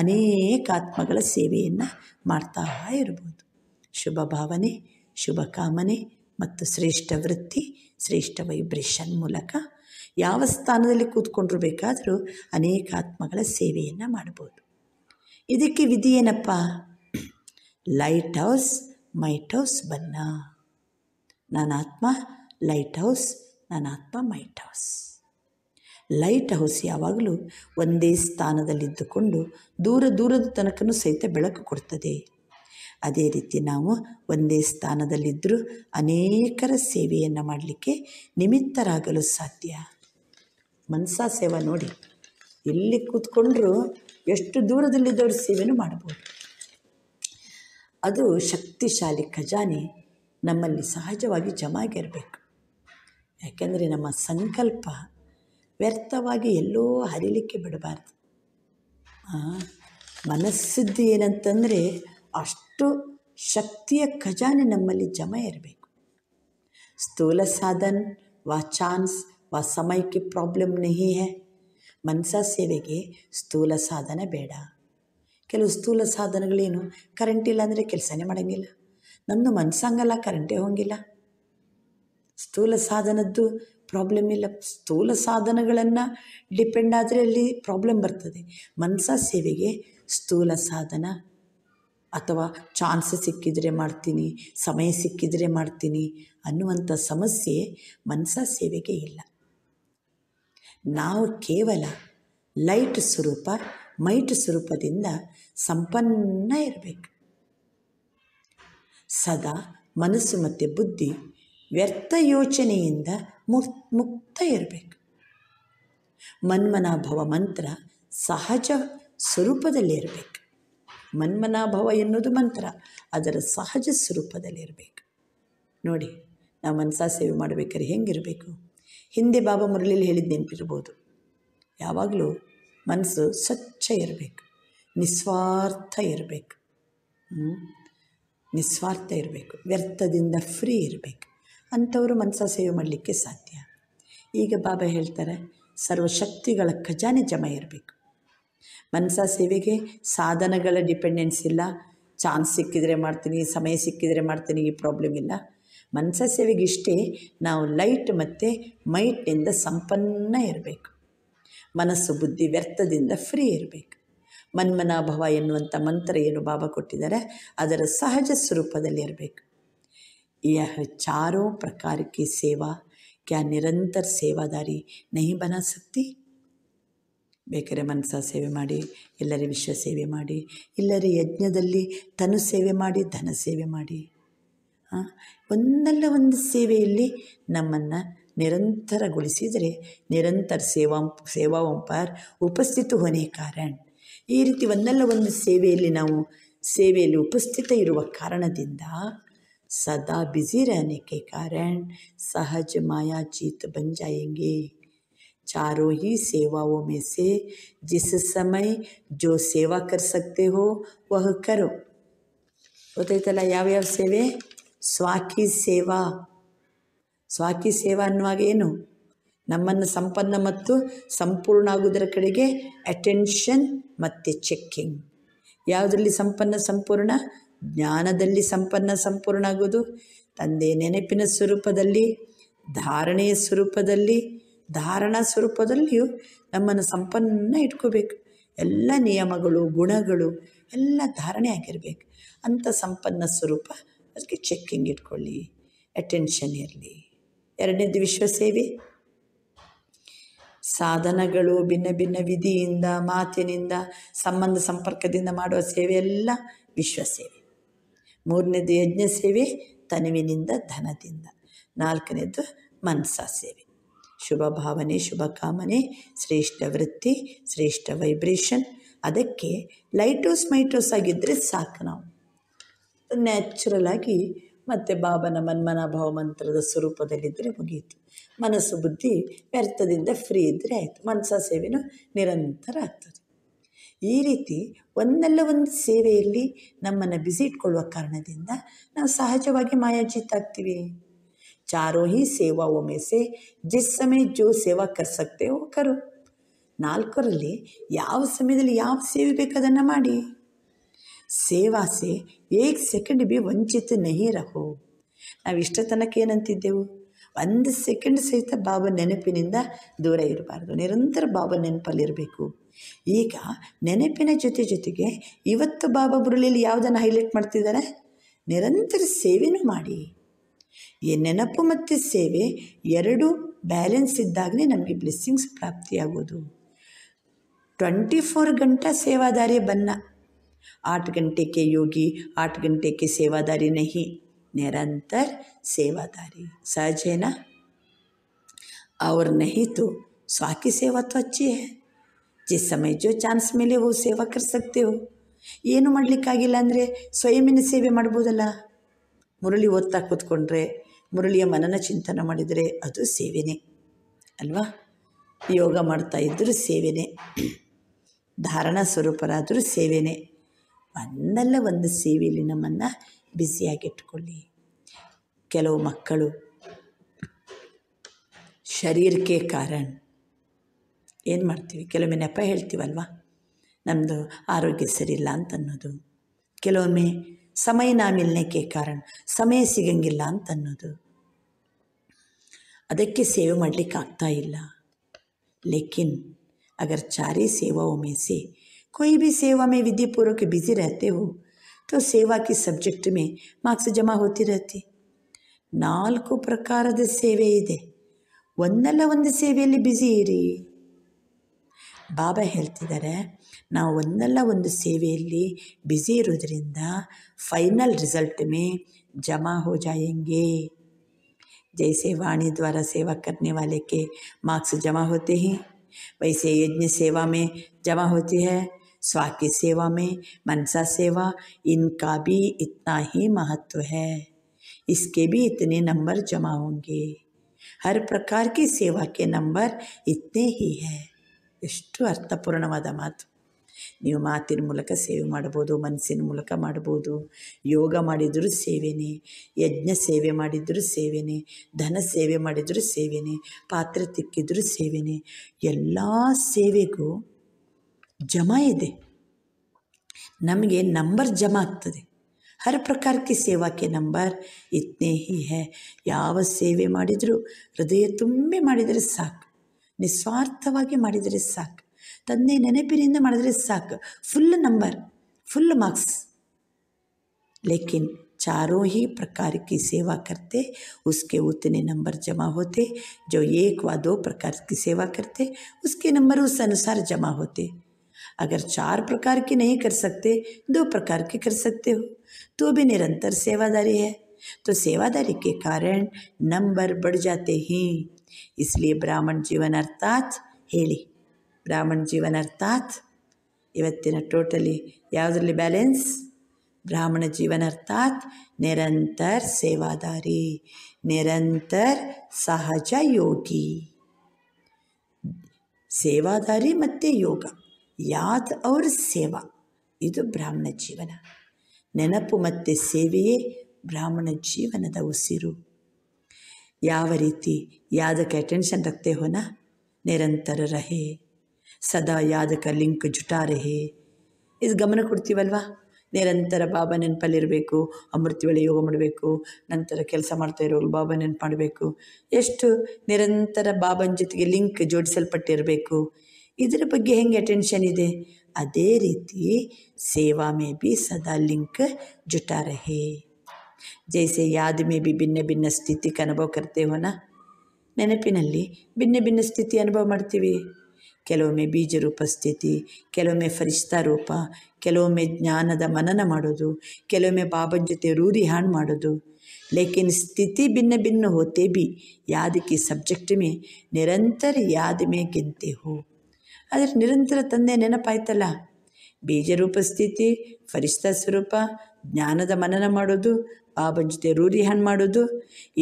ಅನೇಕ ಆತ್ಮಗಳ ಸೇವೆಯನ್ನು ಮಾಡ್ತಾ ಇರ್ಬೋದು ಶುಭ ಭಾವನೆ ಶುಭ ಕಾಮನೆ ಮತ್ತು ಶ್ರೇಷ್ಠ ವೃತ್ತಿ ಶ್ರೇಷ್ಠ ವೈಬ್ರೇಷನ್ ಮೂಲಕ ಯಾವ ಸ್ಥಾನದಲ್ಲಿ ಕೂತ್ಕೊಂಡ್ರು ಬೇಕಾದರೂ ಅನೇಕ ಆತ್ಮಗಳ ಸೇವೆಯನ್ನು ಮಾಡಬಹುದು ಇದಕ್ಕೆ ವಿಧಿ ಏನಪ್ಪ ಲೈಟ್ ಹೌಸ್ ಮೈಟ್ ಹೌಸ್ ಬನ್ನ ನನ್ನ ಆತ್ಮ ಲೈಟ್ ಹೌಸ್ ನನ್ನ ಆತ್ಮ ಮೈಟ್ ಹೌಸ್ ಲೈಟ್ ಹೌಸ್ ಯಾವಾಗಲೂ ಒಂದೇ ಸ್ಥಾನದಲ್ಲಿದ್ದುಕೊಂಡು ದೂರ ದೂರದ ತನಕನೂ ಸಹಿತ ಬೆಳಕು ಕೊಡ್ತದೆ ಅದೇ ರೀತಿ ನಾವು ಒಂದೇ ಸ್ಥಾನದಲ್ಲಿದ್ದರೂ ಅನೇಕರ ಸೇವೆಯನ್ನು ಮಾಡಲಿಕ್ಕೆ ನಿಮಿತ್ತರಾಗಲು ಸಾಧ್ಯ ಮನಸಾ ಸೇವಾ ನೋಡಿ ಎಲ್ಲಿ ಕೂತ್ಕೊಂಡ್ರು ಎಷ್ಟು ದೂರದಲ್ಲಿದ್ದವ್ರ ಸೇವೆನೂ ಮಾಡ್ಬೋದು ಅದು ಶಕ್ತಿಶಾಲಿ ಖಜಾನೆ ನಮ್ಮಲ್ಲಿ ಸಹಜವಾಗಿ ಜಮಾಗಿರಬೇಕು ಯಾಕೆಂದರೆ ನಮ್ಮ ಸಂಕಲ್ಪ ವ್ಯರ್ಥವಾಗಿ ಎಲ್ಲೋ ಹರಿಲಿಕ್ಕೆ ಬಿಡಬಾರ್ದು ಮನಸ್ಸಿದ್ದು ಏನಂತಂದರೆ ಅಷ್ಟು ಶಕ್ತಿಯ ಖಜಾನೆ ನಮ್ಮಲ್ಲಿ ಜಮ ಇರಬೇಕು ಸ್ಥೂಲ ಸಾಧನ್ ವಾಚಾನ್ಸ್ ಸಮಯಕ್ಕೆ ಪ್ರಾಬ್ಲಮ್ ನಹಿ ಹೇ ಮನಸಾ ಸೇವೆಗೆ ಸ್ಥೂಲ ಸಾಧನ ಬೇಡ ಕೆಲವು ಸ್ಥೂಲ ಸಾಧನಗಳೇನು ಕರೆಂಟ್ ಇಲ್ಲ ಅಂದರೆ ಕೆಲಸನೇ ಮಾಡೋಂಗಿಲ್ಲ ನಮ್ಮದು ಮನಸ್ಸಂಗಲ್ಲ ಕರೆಂಟೇ ಹೋಗಿಲ್ಲ ಸ್ಥೂಲ ಸಾಧನದ್ದು ಪ್ರಾಬ್ಲಮ್ ಇಲ್ಲ ಸ್ಥೂಲ ಸಾಧನಗಳನ್ನು ಡಿಪೆಂಡ್ ಆದರೆ ಅಲ್ಲಿ ಪ್ರಾಬ್ಲಮ್ ಬರ್ತದೆ ಮನಸಾ ಸೇವೆಗೆ ಸ್ಥೂಲ ಸಾಧನ ಅಥವಾ ಚಾನ್ಸ್ ಸಿಕ್ಕಿದರೆ ಮಾಡ್ತೀನಿ ಸಮಯ ಸಿಕ್ಕಿದರೆ ಮಾಡ್ತೀನಿ ಅನ್ನುವಂಥ ಸಮಸ್ಯೆ ಮನಸಾ ಸೇವೆಗೆ ಇಲ್ಲ ನಾವು ಕೇವಲ ಲೈಟ್ ಸ್ವರೂಪ ಮೈಟ್ ಸ್ವರೂಪದಿಂದ ಸಂಪನ್ನ ಇರಬೇಕು ಸದಾ ಮನಸ್ಸು ಮತ್ತು ಬುದ್ಧಿ ವ್ಯರ್ಥ ಯೋಚನೆಯಿಂದ ಮುಕ್ತ ಇರಬೇಕು ಮನ್ಮನಾಭವ ಮಂತ್ರ ಸಹಜ ಸ್ವರೂಪದಲ್ಲಿರಬೇಕು ಮನ್ಮನಾಭವ ಎನ್ನುವುದು ಮಂತ್ರ ಅದರ ಸಹಜ ಸ್ವರೂಪದಲ್ಲಿರಬೇಕು ನೋಡಿ ನಾವು ಮನಸಾ ಸೇವೆ ಮಾಡಬೇಕಾದ್ರೆ ಹೆಂಗಿರಬೇಕು ಹಿಂದೆ ಬಾಬಾ ಮುರಳಿಲಿ ಹೇಳಿದ ನೆನಪಿರ್ಬೋದು ಯಾವಾಗಲೂ ಮನಸ್ಸು ಸ್ವಚ್ಛ ಇರಬೇಕು ನಿಸ್ವಾರ್ಥ ಇರಬೇಕು ನಿಸ್ವಾರ್ಥ ಇರಬೇಕು ವ್ಯರ್ಥದಿಂದ ಫ್ರೀ ಇರಬೇಕು ಅಂಥವರು ಮನಸ ಸೇವೆ ಮಾಡಲಿಕ್ಕೆ ಸಾಧ್ಯ ಈಗ ಬಾಬಾ ಹೇಳ್ತಾರೆ ಸರ್ವಶಕ್ತಿಗಳ ಖಜಾನೆ ಜಮ ಇರಬೇಕು ಮನಸ ಸೇವೆಗೆ ಸಾಧನಗಳ ಡಿಪೆಂಡೆನ್ಸ್ ಇಲ್ಲ ಚಾನ್ಸ್ ಸಿಕ್ಕಿದರೆ ಮಾಡ್ತೀನಿ ಸಮಯ ಸಿಕ್ಕಿದರೆ ಮಾಡ್ತೀನಿ ಈ ಪ್ರಾಬ್ಲಮ್ ಇಲ್ಲ ಮನಸಸ್ಯವಿಗಿಷ್ಟೇ ನಾವು ಲೈಟ್ ಮತ್ತು ಮೈಟ್ನಿಂದ ಸಂಪನ್ನ ಇರಬೇಕು ಮನಸ್ಸು ಬುದ್ಧಿ ವ್ಯರ್ಥದಿಂದ ಫ್ರೀ ಇರಬೇಕು ಮನ್ಮನಾಭವ ಎನ್ನುವಂಥ ಮಂತ್ರ ಏನು ಬಾಬಾ ಕೊಟ್ಟಿದ್ದಾರೆ ಅದರ ಸಹಜ ಸ್ವರೂಪದಲ್ಲಿ ಇರಬೇಕು ಈ ಚಾರೋ ಪ್ರಕಾರಕ್ಕೆ ಸೇವಾ ಕ್ಯಾ ನಿರಂತರ ಸೇವಾದಾರಿ नहीं ಬನಾಸಕ್ತಿ ಬೇಕಾದ್ರೆ ಮನಸ ಸೇವೆ ಮಾಡಿ ಇಲ್ಲರೆ ವಿಶ್ವ ಸೇವೆ ಮಾಡಿ ಇಲ್ಲರೆ ಯಜ್ಞದಲ್ಲಿ ತನು ಸೇವೆ ಮಾಡಿ ಧನ ಸೇವೆ ಮಾಡಿ ಒಂದಲ್ಲ ಒಂದು ಸೇವೆಯಲ್ಲಿ ನಮ್ಮನ್ನು ನಿರಂತರಗೊಳಿಸಿದರೆ ನಿರಂತರ ಸೇವಾ ಒಂಪಾರ್ ಉಪಸ್ಥಿತ ಹೊನೆ ಕಾರಣ ಈ ರೀತಿ ಒಂದಲ್ಲ ಒಂದು ಸೇವೆಯಲ್ಲಿ ನಾವು ಸೇವೆಯಲ್ಲಿ ಉಪಸ್ಥಿತ ಇರುವ ಕಾರಣದಿಂದ ಸದಾ ಬ್ಯುಸಿ रहने ಕಾರಣ ಸಹಜ ಮಾಯಾ ಚೀತ್ बन ಚಾರೋ ಹಿ ही सेवाओं में से जिस समय जो सेवा कर सकते हो ಗೊತ್ತಾಯ್ತಲ್ಲ ಯಾವ್ಯಾವ ಸೇವೆ ಸ್ವಾಕಿ ಸೇವಾ ಸ್ವಾಕಿ ಸೇವಾ ಅನ್ನುವಾಗ ಏನು ನಮ್ಮನ್ನು ಸಂಪನ್ನ ಮತ್ತು ಸಂಪೂರ್ಣ ಆಗುವುದರ ಕಡೆಗೆ ಅಟೆನ್ಷನ್ ಮತ್ತು ಚೆಕ್ಕಿಂಗ್ ಯಾವುದರಲ್ಲಿ ಸಂಪನ್ನ ಸಂಪೂರ್ಣ ಜ್ಞಾನದಲ್ಲಿ ಸಂಪನ್ನ ಸಂಪೂರ್ಣ ಆಗೋದು ತಂದೆ ನೆನಪಿನ ಸ್ವರೂಪದಲ್ಲಿ ಧಾರಣೆಯ ಸ್ವರೂಪದಲ್ಲಿ ಧಾರಣಾ ಸ್ವರೂಪದಲ್ಲಿಯೂ ನಮ್ಮನ್ನು ಸಂಪನ್ನ ಇಟ್ಕೋಬೇಕು ಎಲ್ಲ ನಿಯಮಗಳು ಗುಣಗಳು ಎಲ್ಲ ಧಾರಣೆ ಆಗಿರಬೇಕು ಅಂಥ ಸಂಪನ್ನ ಸ್ವರೂಪ ಅದಕ್ಕೆ ಚೆಕ್ಕಿಂಗ್ ಇಟ್ಕೊಳ್ಳಿ ಅಟೆನ್ಷನ್ ಇರಲಿ ಎರಡನೇದು ವಿಶ್ವ ಸೇವೆ ಸಾಧನಗಳು ಭಿನ್ನ ಭಿನ್ನ ವಿಧಿಯಿಂದ ಮಾತಿನಿಂದ ಸಂಬಂಧ ಸಂಪರ್ಕದಿಂದ ಮಾಡುವ ಸೇವೆ ಎಲ್ಲ ಸೇವೆ ಮೂರನೇದು ಯಜ್ಞ ಸೇವೆ ತನುವಿನಿಂದ ಧನದಿಂದ ನಾಲ್ಕನೇದು ಮನಸ ಸೇವೆ ಶುಭ ಭಾವನೆ ಶುಭ ಕಾಮನೆ ಶ್ರೇಷ್ಠ ವೃತ್ತಿ ಶ್ರೇಷ್ಠ ವೈಬ್ರೇಷನ್ ಅದಕ್ಕೆ ಲೈಟೋಸ್ ಮೈಟೋಸ್ ಆಗಿದ್ದರೆ ಸಾಕು ನಾವು ನ್ಯಾಚುರಲ್ ಆಗಿ ಮತ್ತೆ ಬಾಬನ ಮನ್ಮನ ಮಂತ್ರದ ಸ್ವರೂಪದಲ್ಲಿದ್ದರೆ ಮುಗಿಯಿತು ಮನಸ್ಸು ಬುದ್ಧಿ ವ್ಯರ್ಥದಿಂದ ಫ್ರೀ ಇದ್ದರೆ ಆಯಿತು ಮನಸ ಸೇವೆಯೂ ನಿರಂತರ ಆಗ್ತದೆ ಈ ರೀತಿ ಒಂದಲ್ಲ ಒಂದು ಸೇವೆಯಲ್ಲಿ ನಮ್ಮನ್ನು ಬ್ಯುಸಿ ಇಟ್ಕೊಳ್ಳುವ ಕಾರಣದಿಂದ ನಾವು ಸಹಜವಾಗಿ ಮಾಯಾಜಿತ್ ಚಾರೋ ಚಾರೋಹಿ ಸೇವಾ ಒಮ್ಮೆ ಸೆ ಜಿಸ್ ಸಮಯ ಜೋ ಸೇವಾ ಕರ್ಸಕ್ತೇ ಓ ಕರು ನಾಲ್ಕರಲ್ಲಿ ಯಾವ ಸಮಯದಲ್ಲಿ ಯಾವ ಸೇವೆ ಬೇಕದನ್ನು ಮಾಡಿ ಸೇವಾ ಸೆ ಏಕ್ ಸೆಕೆಂಡ್ ಬಿ ವಂಚಿತ ನಹಿ ರಹೋ ನಾವು ಏನಂತಿದ್ದೆವು ಒಂದು ಸೆಕೆಂಡ್ ಸಹಿತ ಬಾಬಾ ನೆನಪಿನಿಂದ ದೂರ ಇರಬಾರ್ದು ನಿರಂತರ ಬಾಬಾ ನೆನಪಲ್ಲಿರಬೇಕು ಈಗ ನೆನಪಿನ ಜೊತೆ ಜೊತೆಗೆ ಇವತ್ತು ಬಾಬಾ ಬುರುಳಿಯಲ್ಲಿ ಯಾವುದನ್ನು ಹೈಲೈಟ್ ಮಾಡ್ತಿದ್ದಾರೆ ನಿರಂತರ ಸೇವೆನೂ ಮಾಡಿ ಈ ನೆನಪು ಮತ್ತು ಸೇವೆ ಎರಡೂ ಬ್ಯಾಲೆನ್ಸ್ ಇದ್ದಾಗಲೇ ನಮಗೆ ಬ್ಲೆಸ್ಸಿಂಗ್ಸ್ ಪ್ರಾಪ್ತಿಯಾಗೋದು ಟ್ವೆಂಟಿ ಫೋರ್ ಗಂಟೆ ಸೇವಾದಾರಿ ಬನ್ನ आठ घंटे के योगी आठ घंटे के सेवादारी नहीं निरंतर सेवादारी सहज है ना और नहीं तो स्वाकी सेवा अच्छी है जिस समय जो ಚಾನ್ಸ್ ಮೇಲೆ वो ಸೇವಾ कर सकते हो ಏನು ಮಾಡಲಿಕ್ಕಾಗಿಲ್ಲ ಅಂದರೆ ಸ್ವಯಂನ ಸೇವೆ ಮಾಡ್ಬೋದಲ್ಲ ಮುರಳಿ ಓದ್ತಾ ಕೂತ್ಕೊಂಡ್ರೆ ಮುರಳಿಯ ಮನನ ಚಿಂತನೆ ಮಾಡಿದರೆ ಅದು ಸೇವೆನೇ ಅಲ್ವಾ ಯೋಗ ಮಾಡ್ತಾ ಇದ್ದರೂ ಸೇವೆನೇ ಧಾರಣಾ ಸ್ವರೂಪರಾದರೂ ಸೇವೆನೇ ಒಂದಲ್ಲ ಒಂದು ಸೇವೆಯಲ್ಲಿ ನಮ್ಮನ್ನು ಬ್ಯುಸಿಯಾಗಿಟ್ಕೊಳ್ಳಿ ಕೆಲವು ಮಕ್ಕಳು ಶರೀರಕ್ಕೆ ಕಾರಣ ಏನು ಮಾಡ್ತೀವಿ ಕೆಲವೊಮ್ಮೆ ನೆಪ ಹೇಳ್ತೀವಲ್ವ ನಮ್ಮದು ಆರೋಗ್ಯ ಸರಿಯಿಲ್ಲ ಅಂತನ್ನೋದು ಕೆಲವೊಮ್ಮೆ ಸಮಯ ನಾಮಿಲ್ನಕ್ಕೆ ಕಾರಣ ಸಮಯ ಸಿಗಂಗಿಲ್ಲ ಅಂತನ್ನೋದು ಅದಕ್ಕೆ ಸೇವೆ ಮಾಡಲಿಕ್ಕೆ ಆಗ್ತಾ ಇಲ್ಲ ಲೇಕಿನ್ ಅಗರ್ ಚಾರಿ ಸೇವಾ ಒಮ್ಮೆಸಿ कोई भी सेवा में विद्या पूर्वक बिजी रहते हो तो सेवा की सब्जेक्ट में मार्क्स जमा होती रहती है ನಾಲ್ಕು प्रकारದ ಸೇವೆ ಇದೆ ವನ್ನಲ್ಲ ಒಂದು ಸೇವೆಯಲ್ಲಿ ಬಿಜಿ ಇರಿ ಬಾಬಾ ಹೇಳ್ತಿದ್ದಾರೆ ನಾವು ವನ್ನಲ್ಲ ಒಂದು ಸೇವೆಯಲ್ಲಿ ಬಿಜಿ ಇರುವುದರಿಂದ ಫೈನಲ್ ರಿಸಲ್ಟ್ ಮೇ ಜಮ ಹೋ جائیں گے جیسے ವಾણી dvara ಸೇವಾ کرنے والے کے मार्क्स जमा होते हैं वैसे यज्ञ सेवा में जमा होते हैं स्वाह की सेवा में मनसा सेवा इनका भी इतना ही महत्व है इसके भी इतने नंबर जमा होंगे की सेवा के ಸೇವಾಕ್ಕೆ ನಂಬರ್ ही है ಎಷ್ಟು ಅರ್ಥಪೂರ್ಣವಾದ ಮಾತು ನೀವು ಮಾತಿನ ಮೂಲಕ ಸೇವೆ ಮಾಡ್ಬೋದು ಮನಸ್ಸಿನ ಮೂಲಕ ಮಾಡ್ಬೋದು ಯೋಗ ಮಾಡಿದರೂ ಸೇವೆನೇ ಯಜ್ಞ ಸೇವೆ ಮಾಡಿದರೂ ಸೇವೆನೇ ಧನ ಸೇವೆ ಮಾಡಿದರೂ ಸೇವೆನೇ ಪಾತ್ರೆ ತಿಕ್ಕಿದ್ರೂ ಸೇವೆನೇ ಎಲ್ಲ ಸೇವೆಗೂ जमा नमें नंबर जमा आते हर प्रकार की सेवा के नंबर इतने ही है यहा हृदय तुम्हें साक नार्थवा साक ते नेपे साक फुल नंबर फुल मार्क्स लेकिन चारों ही प्रकार की सेवा करते उसके उतने नंबर जमा होते जो एक व दो प्रकार की सेवा करते उसके नंबर उस अनुसार जमा होते अगर चार प्रकार की नहीं कर सकते दो प्रकार की कर सकते हो तो भी निरंतर सेवादारी है तो सेवादारी के कारण नंबर बढ़ जाते हैं इसलिए ब्राह्मण जीवन अर्थात है ब्राह्मण जीवन अर्थात इवती टोटली यदरली बैलेंस ब्राह्मण जीवन अर्थात निरंतर सेवादारी निरंतर सहज योगी सेवादारी मत योग ಯಾದ ಅವ್ರ ಸೇವಾ ಇದು ಬ್ರಾಹ್ಮಣ ಜೀವನ ನೆನಪು ಮತ್ತು ಸೇವೆಯೇ ಬ್ರಾಹ್ಮಣ ಜೀವನದ ಉಸಿರು ಯಾವ ರೀತಿ ಯಾದಕ್ಕೆ ಅಟೆನ್ಷನ್ ರಕ್ತೆ ಹೋನ ನಿರಂತರ ರಹೆ ಸದಾ ಯಾದಕ ಲಿಂಕ್ ಜುಟಾ ಇದು ಗಮನ ಕೊಡ್ತೀವಲ್ವಾ ನಿರಂತರ ಬಾಬಾ ನೆನಪಲ್ಲಿರಬೇಕು ಅಮೃತಿ ವೇಳೆ ಯೋಗ ಮಾಡಬೇಕು ನಂತರ ಕೆಲಸ ಮಾಡ್ತಾ ಇರೋರು ಬಾಬಾ ನೆನಪು ಮಾಡಬೇಕು ಎಷ್ಟು ನಿರಂತರ ಬಾಬನ ಜೊತೆಗೆ ಲಿಂಕ್ ಜೋಡಿಸಲ್ಪಟ್ಟಿರಬೇಕು ಇದರ ಬಗ್ಗೆ ಹೆಂಗೆ ಅಟೆನ್ಷನ್ ಇದೆ ಅದೇ ರೀತಿ ಸೇವಾ ಮೇ ಬಿ ಸದಾ ಲಿಂಕ್ जुटा ಜೈಸೆ ಯಾದ ಯಾದ ಬಿ ಭಿನ್ನ ಭಿನ್ನ ಭಿನ್ನ ಸ್ಥಿತಿ ಅನುಭವ ಕರ್ತೇವನ ನೆನಪಿನಲ್ಲಿ ಭಿನ್ನ ಭಿನ್ನ ಸ್ಥಿತಿ ಅನುಭವ ಮಾಡ್ತೀವಿ ಕೆಲವೊಮ್ಮೆ ಬೀಜ ರೂಪ ಸ್ಥಿತಿ ಕೆಲವೊಮ್ಮೆ ಫರಿಷ್ತಾ ರೂಪ ಕೆಲವೊಮ್ಮೆ ಜ್ಞಾನದ ಮನನ ಮಾಡೋದು ಕೆಲವೊಮ್ಮೆ ಬಾಬನ ಜೊತೆ ರೂರಿ ಹಾಣ್ ಮಾಡೋದು ಲೇಕಿನ್ ಸ್ಥಿತಿ ಭಿನ್ನ ಭಿನ್ನ ಹೋತೆ ಬಿ ಯಾದಕ್ಕೆ ಸಬ್ಜೆಕ್ಟ್ ಮೇ ನಿರಂತರ ಯಾದ ಮೇ ಗೆಂತೆ ಹೋ ಆದರೆ ನಿರಂತರ ತಂದೆ ನೆನಪಾಯ್ತಲ್ಲ ಬೀಜರೂಪ ಸ್ಥಿತಿ ಫರಿಷ್ಠ ಸ್ವರೂಪ ಜ್ಞಾನದ ಮನನ ಮಾಡೋದು ಬಾಬನ ಜೊತೆ ರೂರಿಹನ್ ಮಾಡೋದು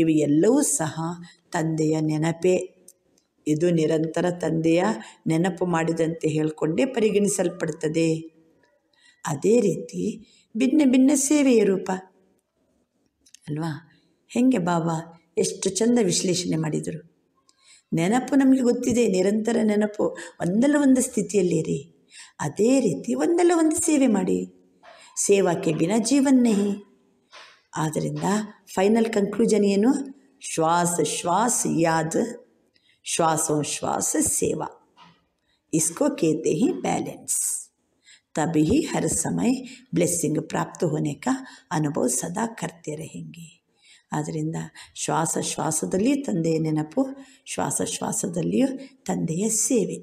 ಇವು ಎಲ್ಲವೂ ಸಹ ತಂದೆಯ ನೆನಪೇ ಇದು ನಿರಂತರ ತಂದೆಯ ನೆನಪು ಮಾಡಿದಂತೆ ಹೇಳಿಕೊಂಡೇ ಪರಿಗಣಿಸಲ್ಪಡ್ತದೆ ಅದೇ ರೀತಿ ಭಿನ್ನ ಭಿನ್ನ ಸೇವೆಯ ರೂಪ ಅಲ್ವಾ ಹೆಂಗೆ ಬಾಬಾ ಎಷ್ಟು ಚಂದ ವಿಶ್ಲೇಷಣೆ ಮಾಡಿದರು ನೆನಪು ನಮಗೆ ಗೊತ್ತಿದೆ ನಿರಂತರ ನೆನಪು ಒಂದಲ್ಲ ಒಂದು ಸ್ಥಿತಿಯಲ್ಲಿರಿ ಅದೇ ರೀತಿ ಒಂದಲ್ಲ ಒಂದು ಸೇವೆ ಮಾಡಿ ಸೇವಾಕ್ಕೆ ಬಿನ ಜೀವನ್ನೇ ಆದ್ದರಿಂದ ಫೈನಲ್ ಕನ್ಕ್ಲೂಷನ್ ಏನು ಶ್ವಾಸ ಶ್ವಾಸ ಯಾದ ಶ್ವಾಸೋ ಶ್ವಾಸ ಸೇವಾ ಇಸ್ಕೋ ಕೇತೆ ಹಿ ಬ್ಯಾಲೆನ್ಸ್ ತಬಿ ಹರ ಸಮಯ ಬ್ಲೆಸ್ಸಿಂಗ್ ಪ್ರಾಪ್ತ होने ಅನುಭವ ಸದಾ सदा करते ಆದ್ದರಿಂದ ಶ್ವಾಸ ಶ್ವಾಸದಲ್ಲಿ ತಂದೆಯ ನೆನಪು ಶ್ವಾಸ ಶ್ವಾಸದಲ್ಲಿಯೂ ತಂದೆಯ ಸೇವೆ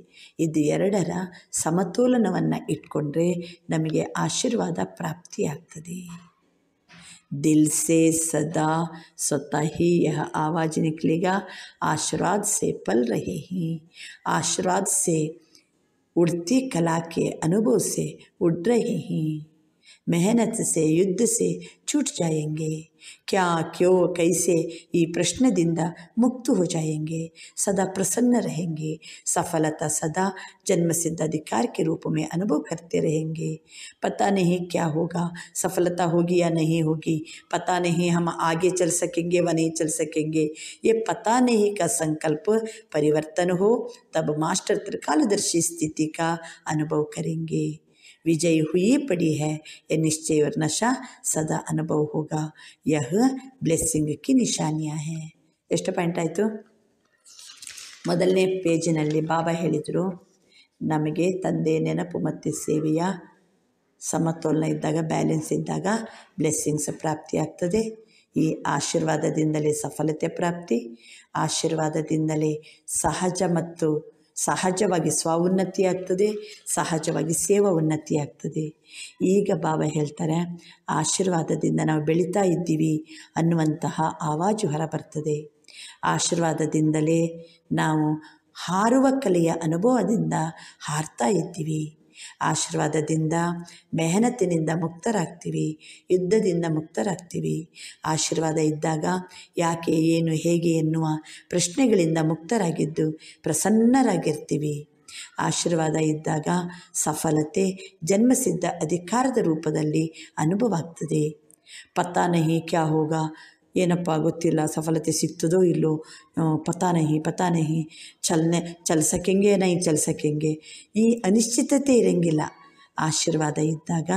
ಇದು ಎರಡರ ಸಮತೋಲನವನ್ನು ಇಟ್ಕೊಂಡ್ರೆ ನಮಗೆ ಆಶೀರ್ವಾದ ಪ್ರಾಪ್ತಿಯಾಗ್ತದೆ ದಿಲ್ಸೆ ಸೇ ಸ್ವತಃ ಸ್ವತಃ ಯಹ ಆವಾಜ್ ನಿಕ್ಲಿಗ ಆಶೀರ್ವಾದ ಸೇ ಪಲ್ ರಹಿ ಸೇ ಉಡ್ತಿ आशीर्वाद से उड़ती कला ಮೆಹನತ್ಸೆ अनुभव से उड़ क्या क्यों कैसे ये प्रश्न ಪ್ರಶ್ನದಿಂದ मुक्त हो जाएंगे सदा प्रसन्न रहेंगे सफलता सदा सिद्ध अधिकार के रूप में अनुभव करते रहेंगे पता नहीं क्या होगा सफलता होगी या नहीं होगी पता नहीं हम आगे चल सकेंगे व नहीं चल सकेंगे ये पता नहीं का संकल्प परिवर्तन हो तब मास्टर त्रिकालदर्शी स्थिति का अनुभव करेंगे विजय ಹುಯಿ ಪಡಿ है ಎ निश्चय और ಸದಾ ಅನುಭವ ಹೋಗ ಯಹ यह ब्लेसिंग की ಎಷ್ಟು ಪಾಯಿಂಟ್ ಆಯಿತು ಮೊದಲನೇ ಪೇಜಿನಲ್ಲಿ ಬಾಬಾ ಹೇಳಿದರು ನಮಗೆ ತಂದೆ ನೆನಪು ಮತ್ತು ಸೇವೆಯ ಸಮತೋಲನ ಇದ್ದಾಗ ಬ್ಯಾಲೆನ್ಸ್ ಇದ್ದಾಗ ಬ್ಲೆಸ್ಸಿಂಗ್ಸ್ ಪ್ರಾಪ್ತಿಯಾಗ್ತದೆ ಈ ಆಶೀರ್ವಾದದಿಂದಲೇ ಸಫಲತೆ ಪ್ರಾಪ್ತಿ ಆಶೀರ್ವಾದದಿಂದಲೇ ಸಹಜ ಮತ್ತು ಸಹಜವಾಗಿ ಸ್ವ ಉನ್ನತಿ ಆಗ್ತದೆ ಸಹಜವಾಗಿ ಸೇವಾ ಉನ್ನತಿ ಆಗ್ತದೆ ಈಗ ಬಾಬಾ ಹೇಳ್ತಾರೆ ಆಶೀರ್ವಾದದಿಂದ ನಾವು ಬೆಳೀತಾ ಇದ್ದೀವಿ ಅನ್ನುವಂತಹ ಆವಾಜು ಹೊರಬರ್ತದೆ ಆಶೀರ್ವಾದದಿಂದಲೇ ನಾವು ಹಾರುವ ಕಲೆಯ ಅನುಭವದಿಂದ ಹಾರ್ತಾ ಇದ್ದೀವಿ ಆಶೀರ್ವಾದದಿಂದ ಮೆಹನತಿನಿಂದ ಮುಕ್ತರಾಗ್ತೀವಿ ಯುದ್ಧದಿಂದ ಮುಕ್ತರಾಗ್ತೀವಿ ಆಶೀರ್ವಾದ ಇದ್ದಾಗ ಯಾಕೆ ಏನು ಹೇಗೆ ಎನ್ನುವ ಪ್ರಶ್ನೆಗಳಿಂದ ಮುಕ್ತರಾಗಿದ್ದು ಪ್ರಸನ್ನರಾಗಿರ್ತೀವಿ ಆಶೀರ್ವಾದ ಇದ್ದಾಗ ಸಫಲತೆ ಜನ್ಮಸಿದ್ಧ ಅಧಿಕಾರದ ರೂಪದಲ್ಲಿ ಅನುಭವ ಆಗ್ತದೆ ಪತಾ ನಹಿ ಕ್ಯಾ ಹೋಗ ಏನಪ್ಪ ಗೊತ್ತಿಲ್ಲ ಸಫಲತೆ ಸಿಗ್ತದೋ ಇಲ್ಲೋ ಪತಾನಹಿ ಪತಾನಹಿ ಚಲನೆ ಚಲಿಸೋಕ್ಕೆಂಗೆ ನೈ ಹೆಂಗೆ ಈ ಅನಿಶ್ಚಿತತೆ ಇರೋಂಗಿಲ್ಲ ಆಶೀರ್ವಾದ ಇದ್ದಾಗ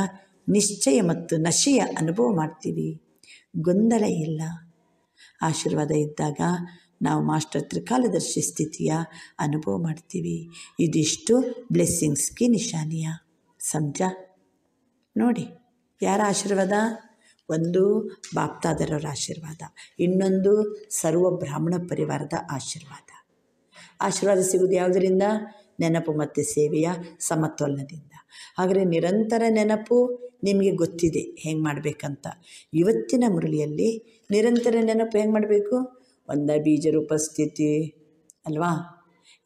ನಿಶ್ಚಯ ಮತ್ತು ನಶೆಯ ಅನುಭವ ಮಾಡ್ತೀವಿ ಗೊಂದಲ ಇಲ್ಲ ಆಶೀರ್ವಾದ ಇದ್ದಾಗ ನಾವು ಮಾಸ್ಟರ್ ತ್ರಿಕಾಲದರ್ಶಿ ಸ್ಥಿತಿಯ ಅನುಭವ ಮಾಡ್ತೀವಿ ಇದಿಷ್ಟು ಬ್ಲೆಸ್ಸಿಂಗ್ಸ್ಗೆ ನಿಶಾನಿಯ ಸಂಜಾ ನೋಡಿ ಯಾರ ಆಶೀರ್ವಾದ ಒಂದು ಬಾಪ್ತಾದರವರ ಆಶೀರ್ವಾದ ಇನ್ನೊಂದು ಸರ್ವ ಬ್ರಾಹ್ಮಣ ಪರಿವಾರದ ಆಶೀರ್ವಾದ ಆಶೀರ್ವಾದ ಸಿಗುವುದು ಯಾವುದರಿಂದ ನೆನಪು ಮತ್ತು ಸೇವೆಯ ಸಮತೋಲನದಿಂದ ಹಾಗೆ ನಿರಂತರ ನೆನಪು ನಿಮಗೆ ಗೊತ್ತಿದೆ ಹೆಂಗೆ ಮಾಡಬೇಕಂತ ಇವತ್ತಿನ ಮುರಳಿಯಲ್ಲಿ ನಿರಂತರ ನೆನಪು ಹೆಂಗೆ ಮಾಡಬೇಕು ಒಂದ ಬೀಜ ರೂಪಸ್ಥಿತಿ ಅಲ್ವಾ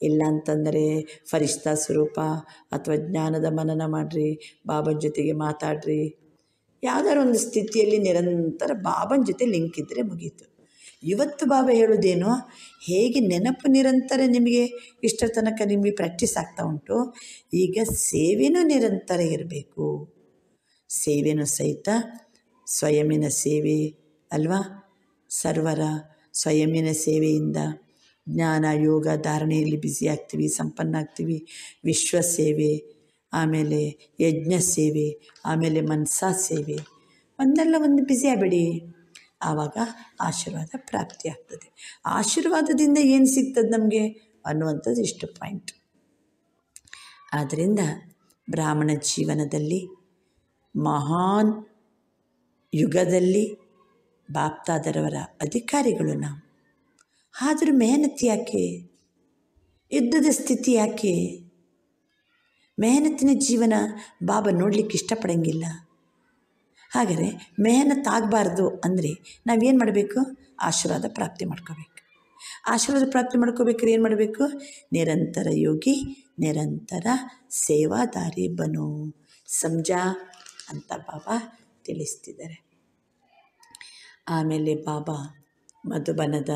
ಇಲ್ಲ ಅಂತಂದರೆ ಫರಿಷ್ತಾ ಸ್ವರೂಪ ಅಥವಾ ಜ್ಞಾನದ ಮನನ ಮಾಡಿರಿ ಬಾಬನ ಜೊತೆಗೆ ಮಾತಾಡ್ರಿ ಯಾವ್ದಾದ್ರು ಒಂದು ಸ್ಥಿತಿಯಲ್ಲಿ ನಿರಂತರ ಬಾಬನ ಜೊತೆ ಲಿಂಕ್ ಇದ್ದರೆ ಮುಗೀತು ಇವತ್ತು ಬಾಬಾ ಹೇಳೋದೇನು ಹೇಗೆ ನೆನಪು ನಿರಂತರ ನಿಮಗೆ ಇಷ್ಟರ ತನಕ ನಿಮಗೆ ಪ್ರಾಕ್ಟೀಸ್ ಆಗ್ತಾ ಉಂಟು ಈಗ ಸೇವೆನೂ ನಿರಂತರ ಇರಬೇಕು ಸೇವೆನೂ ಸಹಿತ ಸ್ವಯಮಿನ ಸೇವೆ ಅಲ್ವಾ ಸರ್ವರ ಸ್ವಯಮಿನ ಸೇವೆಯಿಂದ ಜ್ಞಾನ ಯೋಗ ಧಾರಣೆಯಲ್ಲಿ ಬ್ಯುಸಿ ಆಗ್ತೀವಿ ಸಂಪನ್ನ ಆಗ್ತೀವಿ ವಿಶ್ವ ಸೇವೆ ಆಮೇಲೆ ಯಜ್ಞ ಸೇವೆ ಆಮೇಲೆ ಮನಸಾ ಸೇವೆ ಒಂದಲ್ಲ ಒಂದು ಬ್ಯುಸಿ ಆಗಬೇಡಿ ಆವಾಗ ಆಶೀರ್ವಾದ ಪ್ರಾಪ್ತಿ ಆಗ್ತದೆ ಆಶೀರ್ವಾದದಿಂದ ಏನು ಸಿಗ್ತದೆ ನಮಗೆ ಅನ್ನುವಂಥದ್ದು ಇಷ್ಟು ಪಾಯಿಂಟ್ ಆದ್ದರಿಂದ ಬ್ರಾಹ್ಮಣ ಜೀವನದಲ್ಲಿ ಮಹಾನ್ ಯುಗದಲ್ಲಿ ಬಾಪ್ತಾದರವರ ಅಧಿಕಾರಿಗಳು ನಾವು ಆದರೂ ಮೆಹನತಿ ಯಾಕೆ ಯುದ್ಧದ ಸ್ಥಿತಿ ಯಾಕೆ ಮೆಹನತ್ತಿನ ಜೀವನ ಬಾಬಾ ನೋಡಲಿಕ್ಕೆ ಇಷ್ಟಪಡೋಂಗಿಲ್ಲ ಹಾಗಾದರೆ ಮೆಹನತ್ತಾಗಬಾರ್ದು ಅಂದರೆ ನಾವೇನು ಮಾಡಬೇಕು ಆಶೀರ್ವಾದ ಪ್ರಾಪ್ತಿ ಮಾಡ್ಕೋಬೇಕು ಆಶೀರ್ವಾದ ಪ್ರಾಪ್ತಿ ಮಾಡ್ಕೋಬೇಕಾದ್ರೆ ಏನು ಮಾಡಬೇಕು ನಿರಂತರ ಯೋಗಿ ನಿರಂತರ ಸೇವಾದಾರಿ ಬನು ಸಂಜಾ ಅಂತ ಬಾಬಾ ತಿಳಿಸ್ತಿದ್ದಾರೆ ಆಮೇಲೆ ಬಾಬಾ ಮಧುಬನದ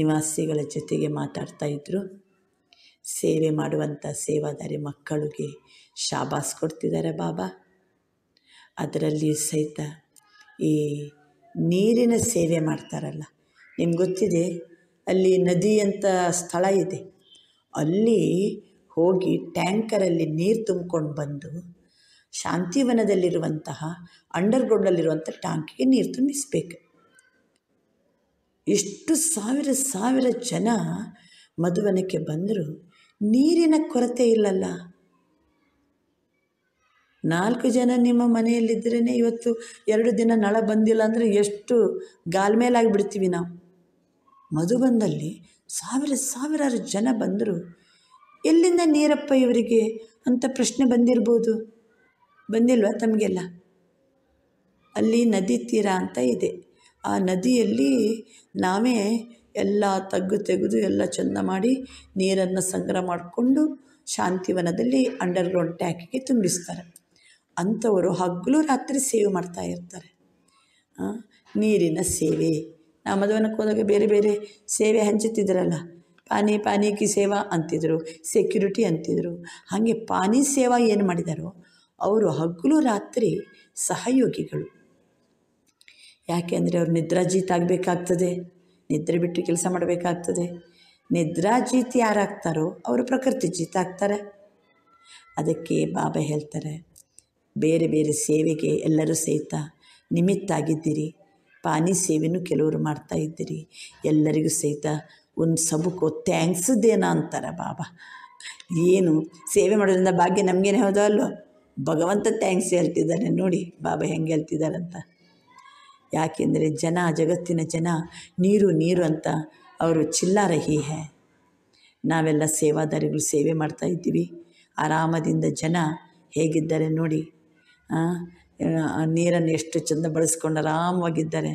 ನಿವಾಸಿಗಳ ಜೊತೆಗೆ ಮಾತಾಡ್ತಾ ಇದ್ದರು ಸೇವೆ ಮಾಡುವಂಥ ಸೇವಾದಾರಿ ಮಕ್ಕಳಿಗೆ ಶಾಬಾಸ್ ಕೊಡ್ತಿದ್ದಾರೆ ಬಾಬಾ ಅದರಲ್ಲಿ ಸಹಿತ ಈ ನೀರಿನ ಸೇವೆ ಮಾಡ್ತಾರಲ್ಲ ನಿಮ್ಗೆ ಗೊತ್ತಿದೆ ಅಲ್ಲಿ ನದಿ ಅಂತ ಸ್ಥಳ ಇದೆ ಅಲ್ಲಿ ಹೋಗಿ ಟ್ಯಾಂಕರಲ್ಲಿ ನೀರು ತುಂಬಿಕೊಂಡು ಬಂದು ಶಾಂತಿವನದಲ್ಲಿರುವಂತಹ ಅಂಡರ್ಗ್ರೌಂಡಲ್ಲಿರುವಂಥ ಟ್ಯಾಂಕಿಗೆ ನೀರು ತುಂಬಿಸ್ಬೇಕು ಎಷ್ಟು ಸಾವಿರ ಸಾವಿರ ಜನ ಮಧುವನಕ್ಕೆ ಬಂದರೂ ನೀರಿನ ಕೊರತೆ ಇಲ್ಲಲ್ಲ ನಾಲ್ಕು ಜನ ನಿಮ್ಮ ಮನೆಯಲ್ಲಿದ್ದರೇ ಇವತ್ತು ಎರಡು ದಿನ ನಳ ಬಂದಿಲ್ಲ ಅಂದರೆ ಎಷ್ಟು ಬಿಡ್ತೀವಿ ನಾವು ಮಧುಬಂದಲ್ಲಿ ಸಾವಿರ ಸಾವಿರಾರು ಜನ ಬಂದರು ಎಲ್ಲಿಂದ ನೀರಪ್ಪ ಇವರಿಗೆ ಅಂತ ಪ್ರಶ್ನೆ ಬಂದಿರ್ಬೋದು ಬಂದಿಲ್ವಾ ತಮಗೆಲ್ಲ ಅಲ್ಲಿ ನದಿ ತೀರ ಅಂತ ಇದೆ ಆ ನದಿಯಲ್ಲಿ ನಾವೇ ಎಲ್ಲ ತಗ್ಗು ತೆಗೆದು ಎಲ್ಲ ಚೆಂದ ಮಾಡಿ ನೀರನ್ನು ಸಂಗ್ರಹ ಮಾಡಿಕೊಂಡು ಶಾಂತಿವನದಲ್ಲಿ ಅಂಡರ್ಗ್ರೌಂಡ್ ಟ್ಯಾಕಿಗೆ ತುಂಬಿಸ್ತಾರೆ ಅಂಥವರು ಹಗ್ಲು ರಾತ್ರಿ ಸೇವೆ ಮಾಡ್ತಾ ಇರ್ತಾರೆ ನೀರಿನ ಸೇವೆ ನಾ ಮದುವೆನಕ್ಕೆ ಹೋದಾಗ ಬೇರೆ ಬೇರೆ ಸೇವೆ ಹಂಚುತ್ತಿದ್ರಲ್ಲ ಪಾನಿ ಪಾನಿ ಕಿ ಸೇವಾ ಅಂತಿದ್ರು ಸೆಕ್ಯುರಿಟಿ ಅಂತಿದ್ರು ಹಾಗೆ ಪಾನಿ ಸೇವಾ ಏನು ಮಾಡಿದಾರೋ ಅವರು ಹಗಲು ರಾತ್ರಿ ಸಹಯೋಗಿಗಳು ಯಾಕೆಂದರೆ ಅವ್ರು ನಿದ್ರಾಜೀತ ಆಗಬೇಕಾಗ್ತದೆ ನಿದ್ರೆ ಬಿಟ್ಟು ಕೆಲಸ ಮಾಡಬೇಕಾಗ್ತದೆ ನಿದ್ರಾ ಜೀತಿ ಯಾರಾಗ್ತಾರೋ ಅವರು ಪ್ರಕೃತಿ ಜೀತ ಆಗ್ತಾರೆ ಅದಕ್ಕೆ ಬಾಬಾ ಹೇಳ್ತಾರೆ ಬೇರೆ ಬೇರೆ ಸೇವೆಗೆ ಎಲ್ಲರೂ ಸಹಿತ ನಿಮಿತ್ತ ನಿಮಿತ್ತಾಗಿದ್ದೀರಿ ಪಾನಿ ಸೇವೆನೂ ಕೆಲವರು ಮಾಡ್ತಾ ಇದ್ದೀರಿ ಎಲ್ಲರಿಗೂ ಸಹಿತ ಒಂದು ಸಬುಕು ಥ್ಯಾಂಕ್ಸ್ ಅಂತಾರೆ ಬಾಬಾ ಏನು ಸೇವೆ ಮಾಡೋದ್ರಿಂದ ಭಾಗ್ಯ ನಮಗೇನೆ ಹೌದೋ ಅಲ್ಲೋ ಭಗವಂತ ಥ್ಯಾಂಕ್ಸ್ ಹೇಳ್ತಿದ್ದಾನೆ ನೋಡಿ ಬಾಬಾ ಹೆಂಗೆ ಹೇಳ್ತಿದ್ದಾರಂತ ಯಾಕೆಂದರೆ ಜನ ಜಗತ್ತಿನ ಜನ ನೀರು ನೀರು ಅಂತ ಅವರು ಚಿಲ್ಲಾರ ಹೀ ಹೇ ನಾವೆಲ್ಲ ಸೇವಾದಾರಿಗಳು ಸೇವೆ ಮಾಡ್ತಾ ಇದ್ದೀವಿ ಆರಾಮದಿಂದ ಜನ ಹೇಗಿದ್ದಾರೆ ನೋಡಿ ನೀರನ್ನು ಎಷ್ಟು ಚೆಂದ ಬಳಸ್ಕೊಂಡು ಆರಾಮವಾಗಿದ್ದಾರೆ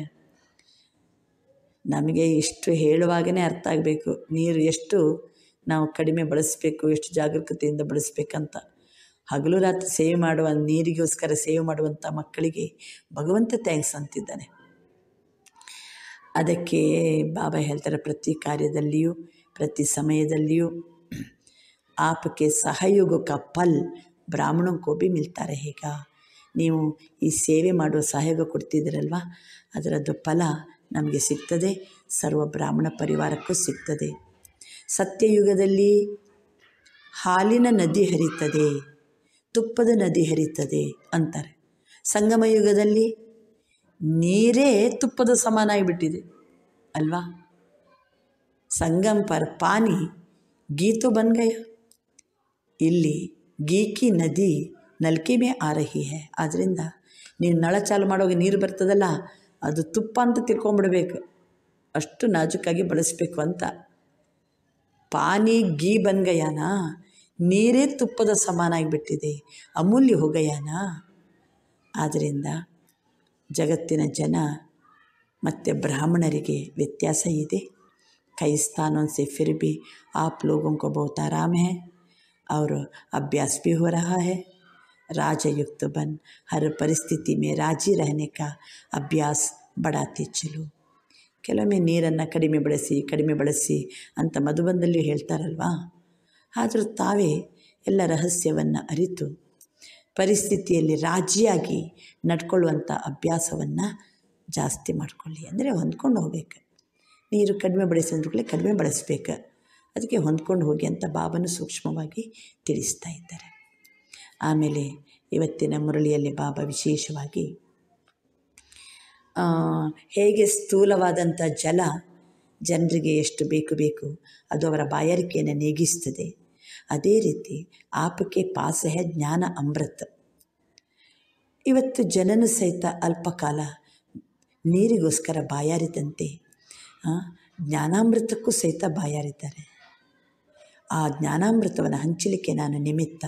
ನಮಗೆ ಇಷ್ಟು ಹೇಳುವಾಗನೇ ಅರ್ಥ ಆಗಬೇಕು ನೀರು ಎಷ್ಟು ನಾವು ಕಡಿಮೆ ಬಳಸಬೇಕು ಎಷ್ಟು ಜಾಗರೂಕತೆಯಿಂದ ಬಳಸಬೇಕಂತ ಹಗಲು ರಾತ್ರಿ ಸೇವೆ ಮಾಡುವ ನೀರಿಗೋಸ್ಕರ ಸೇವೆ ಮಾಡುವಂಥ ಮಕ್ಕಳಿಗೆ ಭಗವಂತ ಥ್ಯಾಂಕ್ಸ್ ಅಂತಿದ್ದಾನೆ ಅದಕ್ಕೆ ಬಾಬಾ ಹೇಳ್ತಾರೆ ಪ್ರತಿ ಕಾರ್ಯದಲ್ಲಿಯೂ ಪ್ರತಿ ಸಮಯದಲ್ಲಿಯೂ ಆಪಕ್ಕೆ ಸಹಯೋಗ ಕಪ್ಪಲ್ ಬ್ರಾಹ್ಮಣ ಭೀ ಮಿಲ್ತಾರೆ ಈಗ ನೀವು ಈ ಸೇವೆ ಮಾಡುವ ಸಹಯೋಗ ಕೊಡ್ತಿದ್ದೀರಲ್ವ ಅದರದ್ದು ಫಲ ನಮಗೆ ಸಿಗ್ತದೆ ಸರ್ವ ಬ್ರಾಹ್ಮಣ ಪರಿವಾರಕ್ಕೂ ಸಿಗ್ತದೆ ಸತ್ಯಯುಗದಲ್ಲಿ ಹಾಲಿನ ನದಿ ಹರಿತದೆ ತುಪ್ಪದ ನದಿ ಹರಿತದೆ ಅಂತಾರೆ ಸಂಗಮ ಯುಗದಲ್ಲಿ ನೀರೇ ತುಪ್ಪದ ಸಮಾನ ಆಗಿಬಿಟ್ಟಿದೆ ಅಲ್ವಾ ಸಂಗಮ್ ಪರ್ ಪಾನಿ ಗೀತು ಬನ್ಗಯ ಇಲ್ಲಿ ಗೀಕಿ ನದಿ ನಲ್ಕಿಮೆ ಮೇ ಆರಹಿ ಹೇ ಆದ್ದರಿಂದ ನೀನು ನಳ ಚಾಲು ಮಾಡೋವಾಗ ನೀರು ಬರ್ತದಲ್ಲ ಅದು ತುಪ್ಪ ಅಂತ ತಿಳ್ಕೊಂಬಿಡ್ಬೇಕು ಅಷ್ಟು ನಾಜುಕಾಗಿ ಬಳಸಬೇಕು ಅಂತ ಪಾನಿ ಗೀ ಬನ್ಗಯಾನ नीरे तुप्पದ ಸಮಾನಾಗಿ ಬಿಟ್ಟಿದೆ ಅಮೂಲ್ಯ ہوگಯಾನ ಆದರಿಂದ జగತ್ತಿನ ಜನ ಮತ್ತೆ ಬ್ರಾಹ್ಮಣರಿಗೆ ವ್ಯತ್ಯಾಸ ಇದೆ ಕೈ ಸ್ಥಾನೋನ್ ಸೇಫಿರಿ ಬಿ ಆಪ್ ಲೋಗೋಂ ಕೋ ಬಹುತಾರಾಮ್ ಹ ै ಔರ್ ಅಭ್ಯಾಸ್ ಬಿ ಹೋ رہا ಹ ै ರಾಜ್ಯಯುಕ್ತವನ್ ہر ಪರಿಸ್ಥಿತಿ ಮೇ ರಾಜಿ رہنے ಕಾ ಅಭ್ಯಾಸ್ بڑھاتے ಚಲೋ ಕೆಲವನೇ ನೀರನ್ನ ಕಡೆ ಮೇ ಬಳಸಿ ಕಡೆ ಮೇ ಬಳಸಿ ಅಂತ ಮಧುವಂದಲ್ಲೆ ಹೇಳ್ತಾರಲ್ವಾ ಆದರೂ ತಾವೇ ಎಲ್ಲ ರಹಸ್ಯವನ್ನು ಅರಿತು ಪರಿಸ್ಥಿತಿಯಲ್ಲಿ ರಾಜಿಯಾಗಿ ನಡ್ಕೊಳ್ಳುವಂಥ ಅಭ್ಯಾಸವನ್ನು ಜಾಸ್ತಿ ಮಾಡ್ಕೊಳ್ಳಿ ಅಂದರೆ ಹೊಂದ್ಕೊಂಡು ಹೋಗ್ಬೇಕು ನೀರು ಕಡಿಮೆ ಬಳಸಿ ಕಡಿಮೆ ಬಳಸಬೇಕು ಅದಕ್ಕೆ ಹೊಂದ್ಕೊಂಡು ಹೋಗಿ ಅಂತ ಬಾಬನು ಸೂಕ್ಷ್ಮವಾಗಿ ತಿಳಿಸ್ತಾ ಇದ್ದಾರೆ ಆಮೇಲೆ ಇವತ್ತಿನ ಮುರಳಿಯಲ್ಲಿ ಬಾಬಾ ವಿಶೇಷವಾಗಿ ಹೇಗೆ ಸ್ಥೂಲವಾದಂಥ ಜಲ ಜನರಿಗೆ ಎಷ್ಟು ಬೇಕು ಬೇಕು ಅದು ಅವರ ಬಾಯಾರಿಕೆಯನ್ನು ನೀಗಿಸ್ತದೆ ಅದೇ ರೀತಿ ಆಪಕ್ಕೆ ಪಾಸಹ ಜ್ಞಾನ ಅಮೃತ ಇವತ್ತು ಜನನು ಸಹಿತ ಅಲ್ಪಕಾಲ ನೀರಿಗೋಸ್ಕರ ಬಾಯಾರಿದಂತೆ ಜ್ಞಾನಾಮೃತಕ್ಕೂ ಸಹಿತ ಬಾಯಾರಿದ್ದಾರೆ ಆ ಜ್ಞಾನಾಮೃತವನ್ನು ಹಂಚಲಿಕ್ಕೆ ನಾನು ನಿಮಿತ್ತ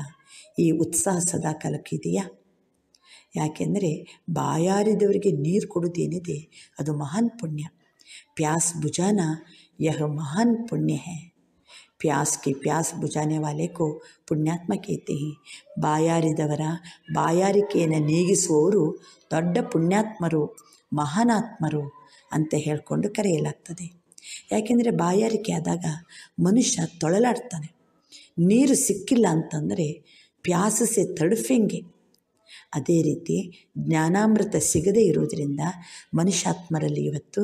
ಈ ಉತ್ಸಾಹ ಸದಾಕಾಲಕ್ಕಿದೆಯಾ ಯಾಕೆಂದರೆ ಬಾಯಾರಿದವರಿಗೆ ನೀರು ಕೊಡೋದೇನಿದೆ ಅದು ಮಹಾನ್ ಪುಣ್ಯ ಪ್ಯಾಸ್ ಭುಜಾನ यह महान पुण्य है ಪ್ಯಾಸ್ ಕಿ ಪ್ಯಾಸ್ ಬುಜಾನೆ ವಾಲೆಕೋ ಪುಣ್ಯಾತ್ಮಕೇತೆಹಿ ಬಾಯಾರಿದವರ ಬಾಯಾರಿಕೆಯನ್ನು ನೀಗಿಸುವವರು ದೊಡ್ಡ ಪುಣ್ಯಾತ್ಮರು ಮಹಾನಾತ್ಮರು ಅಂತ ಹೇಳಿಕೊಂಡು ಕರೆಯಲಾಗ್ತದೆ ಯಾಕೆಂದರೆ ಬಾಯಾರಿಕೆ ಆದಾಗ ಮನುಷ್ಯ ತೊಳಲಾಡ್ತಾನೆ ನೀರು ಸಿಕ್ಕಿಲ್ಲ ಅಂತಂದರೆ ಪ್ಯಾಸಸೆ ತಡುಫೆಂಗೆ ಅದೇ ರೀತಿ ಜ್ಞಾನಾಮೃತ ಸಿಗದೇ ಇರೋದರಿಂದ ಮನುಷ್ಯಾತ್ಮರಲ್ಲಿ ಇವತ್ತು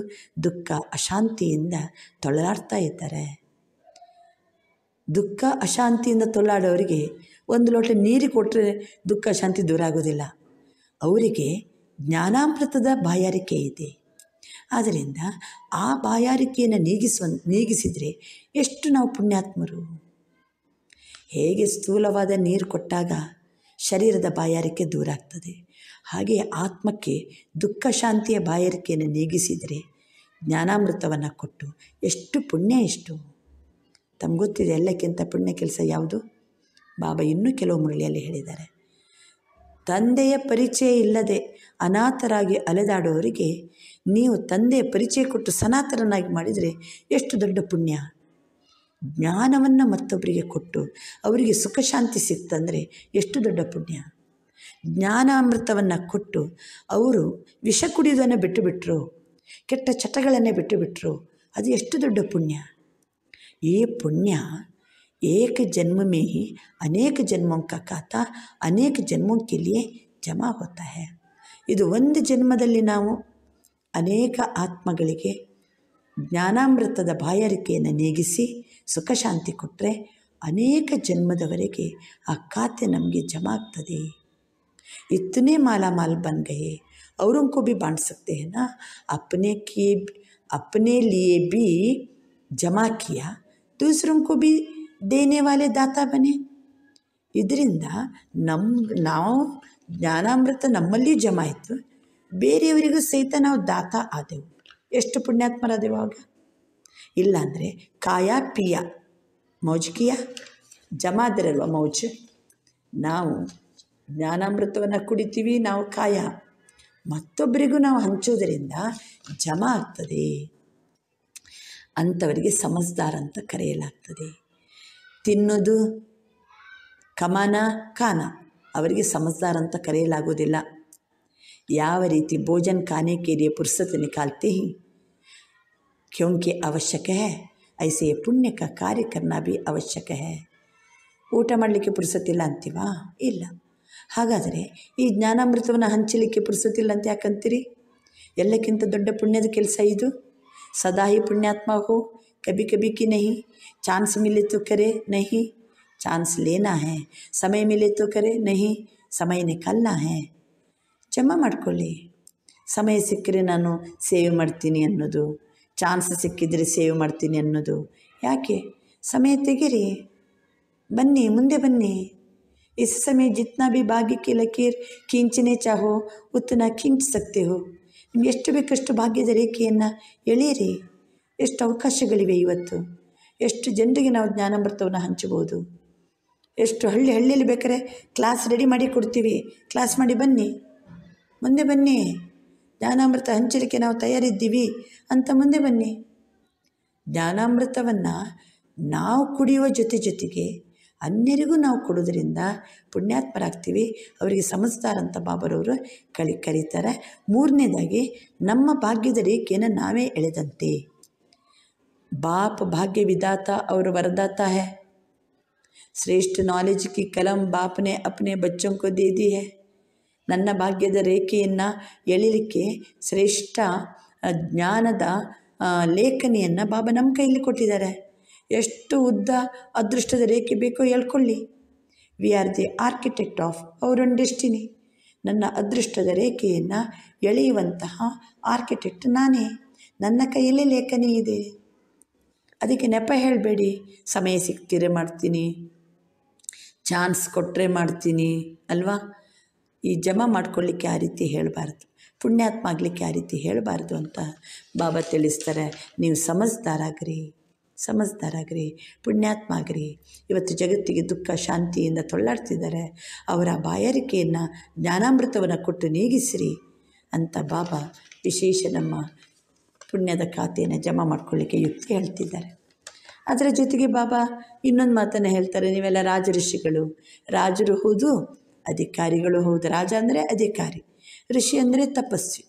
ದುಃಖ ಅಶಾಂತಿಯಿಂದ ತೊಳಲಾಡ್ತಾ ಇದ್ದಾರೆ ದುಃಖ ಅಶಾಂತಿಯಿಂದ ತೊಳಲಾಡೋರಿಗೆ ಒಂದು ಲೋಟ ನೀರು ಕೊಟ್ಟರೆ ದುಃಖ ಶಾಂತಿ ದೂರ ಆಗೋದಿಲ್ಲ ಅವರಿಗೆ ಜ್ಞಾನಾಮೃತದ ಬಾಯಾರಿಕೆ ಇದೆ ಆದ್ದರಿಂದ ಆ ಬಾಯಾರಿಕೆಯನ್ನು ನೀಗಿಸುವ ನೀಗಿಸಿದರೆ ಎಷ್ಟು ನಾವು ಪುಣ್ಯಾತ್ಮರು ಹೇಗೆ ಸ್ಥೂಲವಾದ ನೀರು ಕೊಟ್ಟಾಗ ಶರೀರದ ಬಾಯಾರಿಕೆ ದೂರ ಆಗ್ತದೆ ಹಾಗೆ ಆತ್ಮಕ್ಕೆ ದುಃಖ ಶಾಂತಿಯ ಬಾಯಾರಿಕೆಯನ್ನು ನೀಗಿಸಿದರೆ ಜ್ಞಾನಾಮೃತವನ್ನು ಕೊಟ್ಟು ಎಷ್ಟು ಪುಣ್ಯ ಎಷ್ಟು ತಮ್ಗೆ ಎಲ್ಲಕ್ಕಿಂತ ಪುಣ್ಯ ಕೆಲಸ ಯಾವುದು ಬಾಬಾ ಇನ್ನೂ ಕೆಲವು ಮುರಳಿಯಲ್ಲಿ ಹೇಳಿದ್ದಾರೆ ತಂದೆಯ ಪರಿಚಯ ಇಲ್ಲದೆ ಅನಾಥರಾಗಿ ಅಲೆದಾಡುವವರಿಗೆ ನೀವು ತಂದೆಯ ಪರಿಚಯ ಕೊಟ್ಟು ಸನಾತನನಾಗಿ ಮಾಡಿದರೆ ಎಷ್ಟು ದೊಡ್ಡ ಪುಣ್ಯ ಜ್ಞಾನವನ್ನು ಮತ್ತೊಬ್ಬರಿಗೆ ಕೊಟ್ಟು ಅವರಿಗೆ ಸುಖಶಾಂತಿ ಶಾಂತಿ ಸಿಕ್ತಂದರೆ ಎಷ್ಟು ದೊಡ್ಡ ಪುಣ್ಯ ಜ್ಞಾನಾಮೃತವನ್ನು ಕೊಟ್ಟು ಅವರು ವಿಷ ಕುಡಿಯೋದನ್ನು ಬಿಟ್ಟುಬಿಟ್ರು ಕೆಟ್ಟ ಚಟಗಳನ್ನೇ ಬಿಟ್ಟುಬಿಟ್ರು ಅದು ಎಷ್ಟು ದೊಡ್ಡ ಪುಣ್ಯ ಈ ಪುಣ್ಯ ಏಕ ಜನ್ಮ ಅನೇಕ ಜನ್ಮಂಕ ಕಾತ ಅನೇಕ ಜನ್ಮों ಜಮಾ होता ಇದು ಒಂದು ಜನ್ಮದಲ್ಲಿ ನಾವು ಅನೇಕ ಆತ್ಮಗಳಿಗೆ ಜ್ಞಾನಾಮೃತದ ಬಾಯಾರಿಕೆಯನ್ನು ನೀಗಿಸಿ ಸುಖ ಶಾಂತಿ ಕೊಟ್ಟರೆ ಅನೇಕ ಜನ್ಮದವರೆಗೆ ಆ ಖಾತೆ ನಮಗೆ ಜಮಾ ಆಗ್ತದೆ ಇತ್ತನೆ माला ಮಾಲ್ बन ಭೀ और उनको भी बांट सकते हैं ना ಜಮಾ ಕಿಯಾ ದೂಸರಂಕು ಬಿ ದೇನೆ ವಾಲೆ ದಾತ ಬನೆ ಇದರಿಂದ ನಮ್ಮ ನಾವು ಜ್ಞಾನಾಮೃತ ನಮ್ಮಲ್ಲಿ ಜಮಾ ಆಯಿತು ಬೇರೆಯವರಿಗೂ ಸಹಿತ ನಾವು ದಾತ ಆದೆವು ಎಷ್ಟು ಪುಣ್ಯಾತ್ಮರಾದೆವು ಆವಾಗ ಇಲ್ಲಾಂದರೆ ಕಾಯಾ ಪಿಯ ಮೌಜ್ಕಿಯ ಜಮಾದರೆ ಮೌಜ್ ನಾವು ಜ್ಞಾನಾಮೃತವನ್ನು ಕುಡಿತೀವಿ ನಾವು ಕಾಯ ಮತ್ತೊಬ್ಬರಿಗೂ ನಾವು ಹಂಚೋದರಿಂದ ಜಮ ಆಗ್ತದೆ ಅಂಥವರಿಗೆ ಸಮಜದಾರ ಅಂತ ಕರೆಯಲಾಗ್ತದೆ ತಿನ್ನೋದು ಕಮಾನ ಕಾನ ಅವರಿಗೆ ಸಮಜ್ದಾರ ಅಂತ ಕರೆಯಲಾಗೋದಿಲ್ಲ ಯಾವ ರೀತಿ ಭೋಜನ್ ಖಾನೆ ಕೇರಿಯ ಕಾಲ್ತಿ क्योंकि ಅವಶ್ಯಕ है ಐಸೆ का कार्य ಕಾರ್ಯಕರಣ ಬಿ ಅವಶ್ಯಕ ಹೇ ಊಟ ಮಾಡಲಿಕ್ಕೆ ಪುರುಸತ್ತಿಲ್ಲ ಅಂತೀವಾ ಇಲ್ಲ ಹಾಗಾದರೆ ಈ ಜ್ಞಾನಾಮೃತವನ್ನು ಹಂಚಲಿಕ್ಕೆ ಪುರುಸತ್ತಿಲ್ಲ ಅಂತ ಯಾಕಂತೀರಿ ಎಲ್ಲಕ್ಕಿಂತ ದೊಡ್ಡ ಪುಣ್ಯದ ಕೆಲಸ ಇದು ಸದಾ ಹಿ ಪುಣ್ಯಾತ್ಮ ಹೋ ಕಬಿ ಕಬಿ ಕಿ ನಹಿ ಚಾನ್ಸ್ ಮಿಲೆ ತೋ ಕರೆ ನಹಿ ಚಾನ್ಸ್ ಲೇನಾ ಹೇ ಸಮಯ ಮಿಲೆ ತೋ ಕರೆ ನಹಿ ಸಮಯ ನಿಕಾಲ್ನಾ ಹೇ ಜಮಾ ಮಾಡ್ಕೊಳ್ಳಿ ಸಮಯ ಸಿಕ್ಕರೆ ನಾನು ಸೇವೆ ಮಾಡ್ತೀನಿ ಅನ್ನೋದು ಚಾನ್ಸ್ ಸಿಕ್ಕಿದರೆ ಸೇವ್ ಮಾಡ್ತೀನಿ ಅನ್ನೋದು ಯಾಕೆ ಸಮಯ ತೆಗೀರಿ ಬನ್ನಿ ಮುಂದೆ ಬನ್ನಿ ಇಸ್ ಸಮಯ ಜಿತ್ನಾ ಬಿ ಭಾಗ್ಯ ಕಿ ಲಕೀರ್ ಕಿಂಚನೆ ಚಾಹೋ ಉತ್ತನ ಕಿಂಚ್ ಸಕ್ತಿ ಹೋ ನಿಮ್ಗೆ ಎಷ್ಟು ಬೇಕಷ್ಟು ಭಾಗ್ಯದ ರೇಖೆಯನ್ನು ಎಳೆಯಿರಿ ಎಷ್ಟು ಅವಕಾಶಗಳಿವೆ ಇವತ್ತು ಎಷ್ಟು ಜನರಿಗೆ ನಾವು ಜ್ಞಾನಮೃತವನ್ನು ಹಂಚಬಹುದು ಎಷ್ಟು ಹಳ್ಳಿ ಹಳ್ಳಿಯಲ್ಲಿ ಬೇಕಾದ್ರೆ ಕ್ಲಾಸ್ ರೆಡಿ ಮಾಡಿ ಕೊಡ್ತೀವಿ ಕ್ಲಾಸ್ ಮಾಡಿ ಬನ್ನಿ ಮುಂದೆ ಬನ್ನಿ ಜ್ಞಾನಾಮೃತ ಹಂಚಲಿಕ್ಕೆ ನಾವು ತಯಾರಿದ್ದೀವಿ ಅಂತ ಮುಂದೆ ಬನ್ನಿ ಜ್ಞಾನಾಮೃತವನ್ನು ನಾವು ಕುಡಿಯುವ ಜೊತೆ ಜೊತೆಗೆ ಅನ್ಯರಿಗೂ ನಾವು ಕೊಡೋದ್ರಿಂದ ಪುಣ್ಯಾತ್ಮರಾಗ್ತೀವಿ ಅವರಿಗೆ ಸಮಸ್ತಾರ ಅಂತ ಬಾಬರವರು ಕಳಿ ಕರೀತಾರೆ ಮೂರನೇದಾಗಿ ನಮ್ಮ ಭಾಗ್ಯದ ರೇಖೆಯನ್ನು ನಾವೇ ಎಳೆದಂತೆ ಬಾಪ್ ಭಾಗ್ಯ ವಿಧಾತ ಅವರು ವರದಾತ ಹೇ ಶ್ರೇಷ್ಠ ನಾಲೆಜ್ ಕಿ ಕಲಂ ಬಾಪ್ನೆ ಅಪ್ನೆ ಬಚ್ಚಂಕೋ ದೇದಿ ಹೇ ನನ್ನ ಭಾಗ್ಯದ ರೇಖೆಯನ್ನು ಎಳಿಲಿಕ್ಕೆ ಶ್ರೇಷ್ಠ ಜ್ಞಾನದ ಲೇಖನಿಯನ್ನು ಬಾಬಾ ನಮ್ಮ ಕೈಯಲ್ಲಿ ಕೊಟ್ಟಿದ್ದಾರೆ ಎಷ್ಟು ಉದ್ದ ಅದೃಷ್ಟದ ರೇಖೆ ಬೇಕೋ ಹೇಳ್ಕೊಳ್ಳಿ we are the architect of our own destiny ನನ್ನ ಅದೃಷ್ಟದ ರೇಖೆಯನ್ನು ಎಳೆಯುವಂತಹ ಆರ್ಕಿಟೆಕ್ಟ್ ನಾನೇ ನನ್ನ ಕೈಯಲ್ಲಿ ಲೇಖನಿ ಇದೆ ಅದಕ್ಕೆ ನೆಪ ಹೇಳಬೇಡಿ ಸಮಯ ಸಿಗ್ತಿರೆ ಮಾಡ್ತೀನಿ ಚಾನ್ಸ್ ಕೊಟ್ಟರೆ ಮಾಡ್ತೀನಿ ಅಲ್ವಾ ಈ ಜಮಾ ಮಾಡ್ಕೊಳ್ಳಿಕ್ಕೆ ಆ ರೀತಿ ಹೇಳಬಾರ್ದು ಪುಣ್ಯಾತ್ಮ ಆಗಲಿಕ್ಕೆ ಆ ರೀತಿ ಹೇಳಬಾರ್ದು ಅಂತ ಬಾಬಾ ತಿಳಿಸ್ತಾರೆ ನೀವು ಸಮಜ್ದಾರಾಗ್ರಿ ಸಮಜ್ದಾರಾಗ್ರಿ ಪುಣ್ಯಾತ್ಮ ಆಗ್ರಿ ಇವತ್ತು ಜಗತ್ತಿಗೆ ದುಃಖ ಶಾಂತಿಯಿಂದ ತೊಳ್ಳಾಡ್ತಿದ್ದಾರೆ ಅವರ ಬಾಯಾರಿಕೆಯನ್ನು ಜ್ಞಾನಾಮೃತವನ್ನು ಕೊಟ್ಟು ನೀಗಿಸಿರಿ ಅಂತ ಬಾಬಾ ವಿಶೇಷ ನಮ್ಮ ಪುಣ್ಯದ ಖಾತೆಯನ್ನು ಜಮಾ ಮಾಡ್ಕೊಳ್ಳಿಕ್ಕೆ ಯುಕ್ತಿ ಹೇಳ್ತಿದ್ದಾರೆ ಅದರ ಜೊತೆಗೆ ಬಾಬಾ ಇನ್ನೊಂದು ಮಾತನ್ನು ಹೇಳ್ತಾರೆ ನೀವೆಲ್ಲ ರಾಜಋಷಿಗಳು ರಾಜರು ಹೌದು ಅಧಿಕಾರಿಗಳು ಹೌದು ರಾಜ ಅಂದರೆ ಅಧಿಕಾರಿ ಋಷಿ ಅಂದರೆ ತಪಸ್ವಿ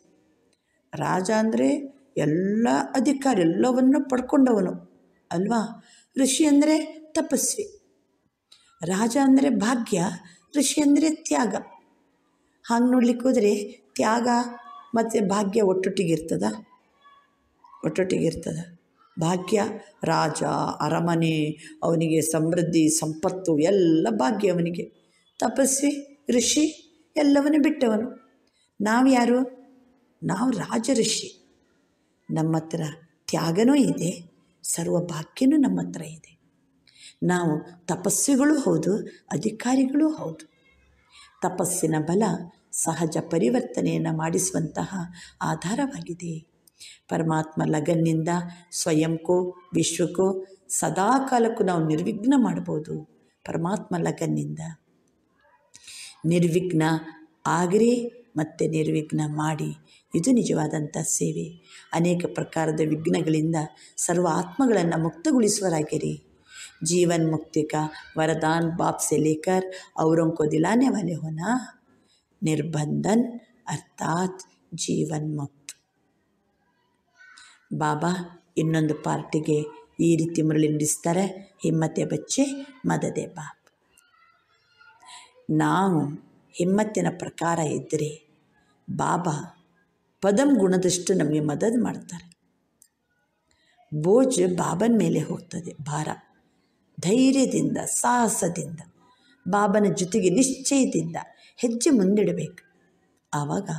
ರಾಜ ಅಂದರೆ ಎಲ್ಲ ಅಧಿಕಾರ ಎಲ್ಲವನ್ನು ಪಡ್ಕೊಂಡವನು ಅಲ್ವಾ ಋಷಿ ಅಂದರೆ ತಪಸ್ವಿ ರಾಜ ಅಂದರೆ ಭಾಗ್ಯ ಋಷಿ ಅಂದರೆ ತ್ಯಾಗ ಹಾಗೆ ನೋಡ್ಲಿಕ್ಕೆ ಹೋದರೆ ತ್ಯಾಗ ಮತ್ತು ಭಾಗ್ಯ ಒಟ್ಟೊಟ್ಟಿಗಿರ್ತದ ಇರ್ತದ ಇರ್ತದ ಭಾಗ್ಯ ರಾಜ ಅರಮನೆ ಅವನಿಗೆ ಸಮೃದ್ಧಿ ಸಂಪತ್ತು ಎಲ್ಲ ಭಾಗ್ಯ ಅವನಿಗೆ ತಪಸ್ವಿ ಋಷಿ ಎಲ್ಲವನ್ನೇ ಬಿಟ್ಟವನು ನಾವು ಯಾರು ನಾವು ರಾಜಋಷಿ ನಮ್ಮ ಹತ್ರ ತ್ಯಾಗನೂ ಇದೆ ಸರ್ವಭಾಗ್ಯನೂ ನಮ್ಮ ಹತ್ರ ಇದೆ ನಾವು ತಪಸ್ವಿಗಳು ಹೌದು ಅಧಿಕಾರಿಗಳೂ ಹೌದು ತಪಸ್ಸಿನ ಬಲ ಸಹಜ ಪರಿವರ್ತನೆಯನ್ನು ಮಾಡಿಸುವಂತಹ ಆಧಾರವಾಗಿದೆ ಪರಮಾತ್ಮ ಲಗನ್ನಿಂದ ಸ್ವಯಂಕೋ ವಿಶ್ವಕ್ಕೋ ಸದಾ ಕಾಲಕ್ಕೂ ನಾವು ನಿರ್ವಿಘ್ನ ಮಾಡ್ಬೋದು ಪರಮಾತ್ಮ ಲಗನ್ನಿಂದ ನಿರ್ವಿಘ್ನ ಆಗ್ರಿ ಮತ್ತೆ ನಿರ್ವಿಘ್ನ ಮಾಡಿ ಇದು ನಿಜವಾದಂಥ ಸೇವೆ ಅನೇಕ ಪ್ರಕಾರದ ವಿಘ್ನಗಳಿಂದ ಸರ್ವ ಆತ್ಮಗಳನ್ನು ಮುಕ್ತಗೊಳಿಸುವರಾಗಿರಿ ಜೀವನ್ ಮುಕ್ತಿಕ ವರದಾನ್ ಬಾಬ್ ಸೆಲೇಕರ್ ಲೇಕರ್ ಒಲೆ ಹೊನ ನಿರ್ಬಂಧನ್ ಅರ್ಥಾತ್ ಜೀವನ್ ಮುಕ್ತ ಬಾಬಾ ಇನ್ನೊಂದು ಪಾರ್ಟಿಗೆ ಈ ರೀತಿ ಮುರಳಿ ನುಡಿಸ್ತಾರೆ ಹಿಮ್ಮತೆ ಬಚ್ಚೆ ಮದದೆ ಬಾಬ್ ನಾವು ಹಿಮ್ಮತ್ತಿನ ಪ್ರಕಾರ ಇದ್ದರೆ ಬಾಬಾ ಪದಂ ಗುಣದಷ್ಟು ನಮಗೆ ಮದದ್ ಮಾಡ್ತಾರೆ ಬೋಜ್ ಬಾಬನ ಮೇಲೆ ಹೋಗ್ತದೆ ಭಾರ ಧೈರ್ಯದಿಂದ ಸಾಹಸದಿಂದ ಬಾಬನ ಜೊತೆಗೆ ನಿಶ್ಚಯದಿಂದ ಹೆಜ್ಜೆ ಮುಂದಿಡಬೇಕು ಆವಾಗ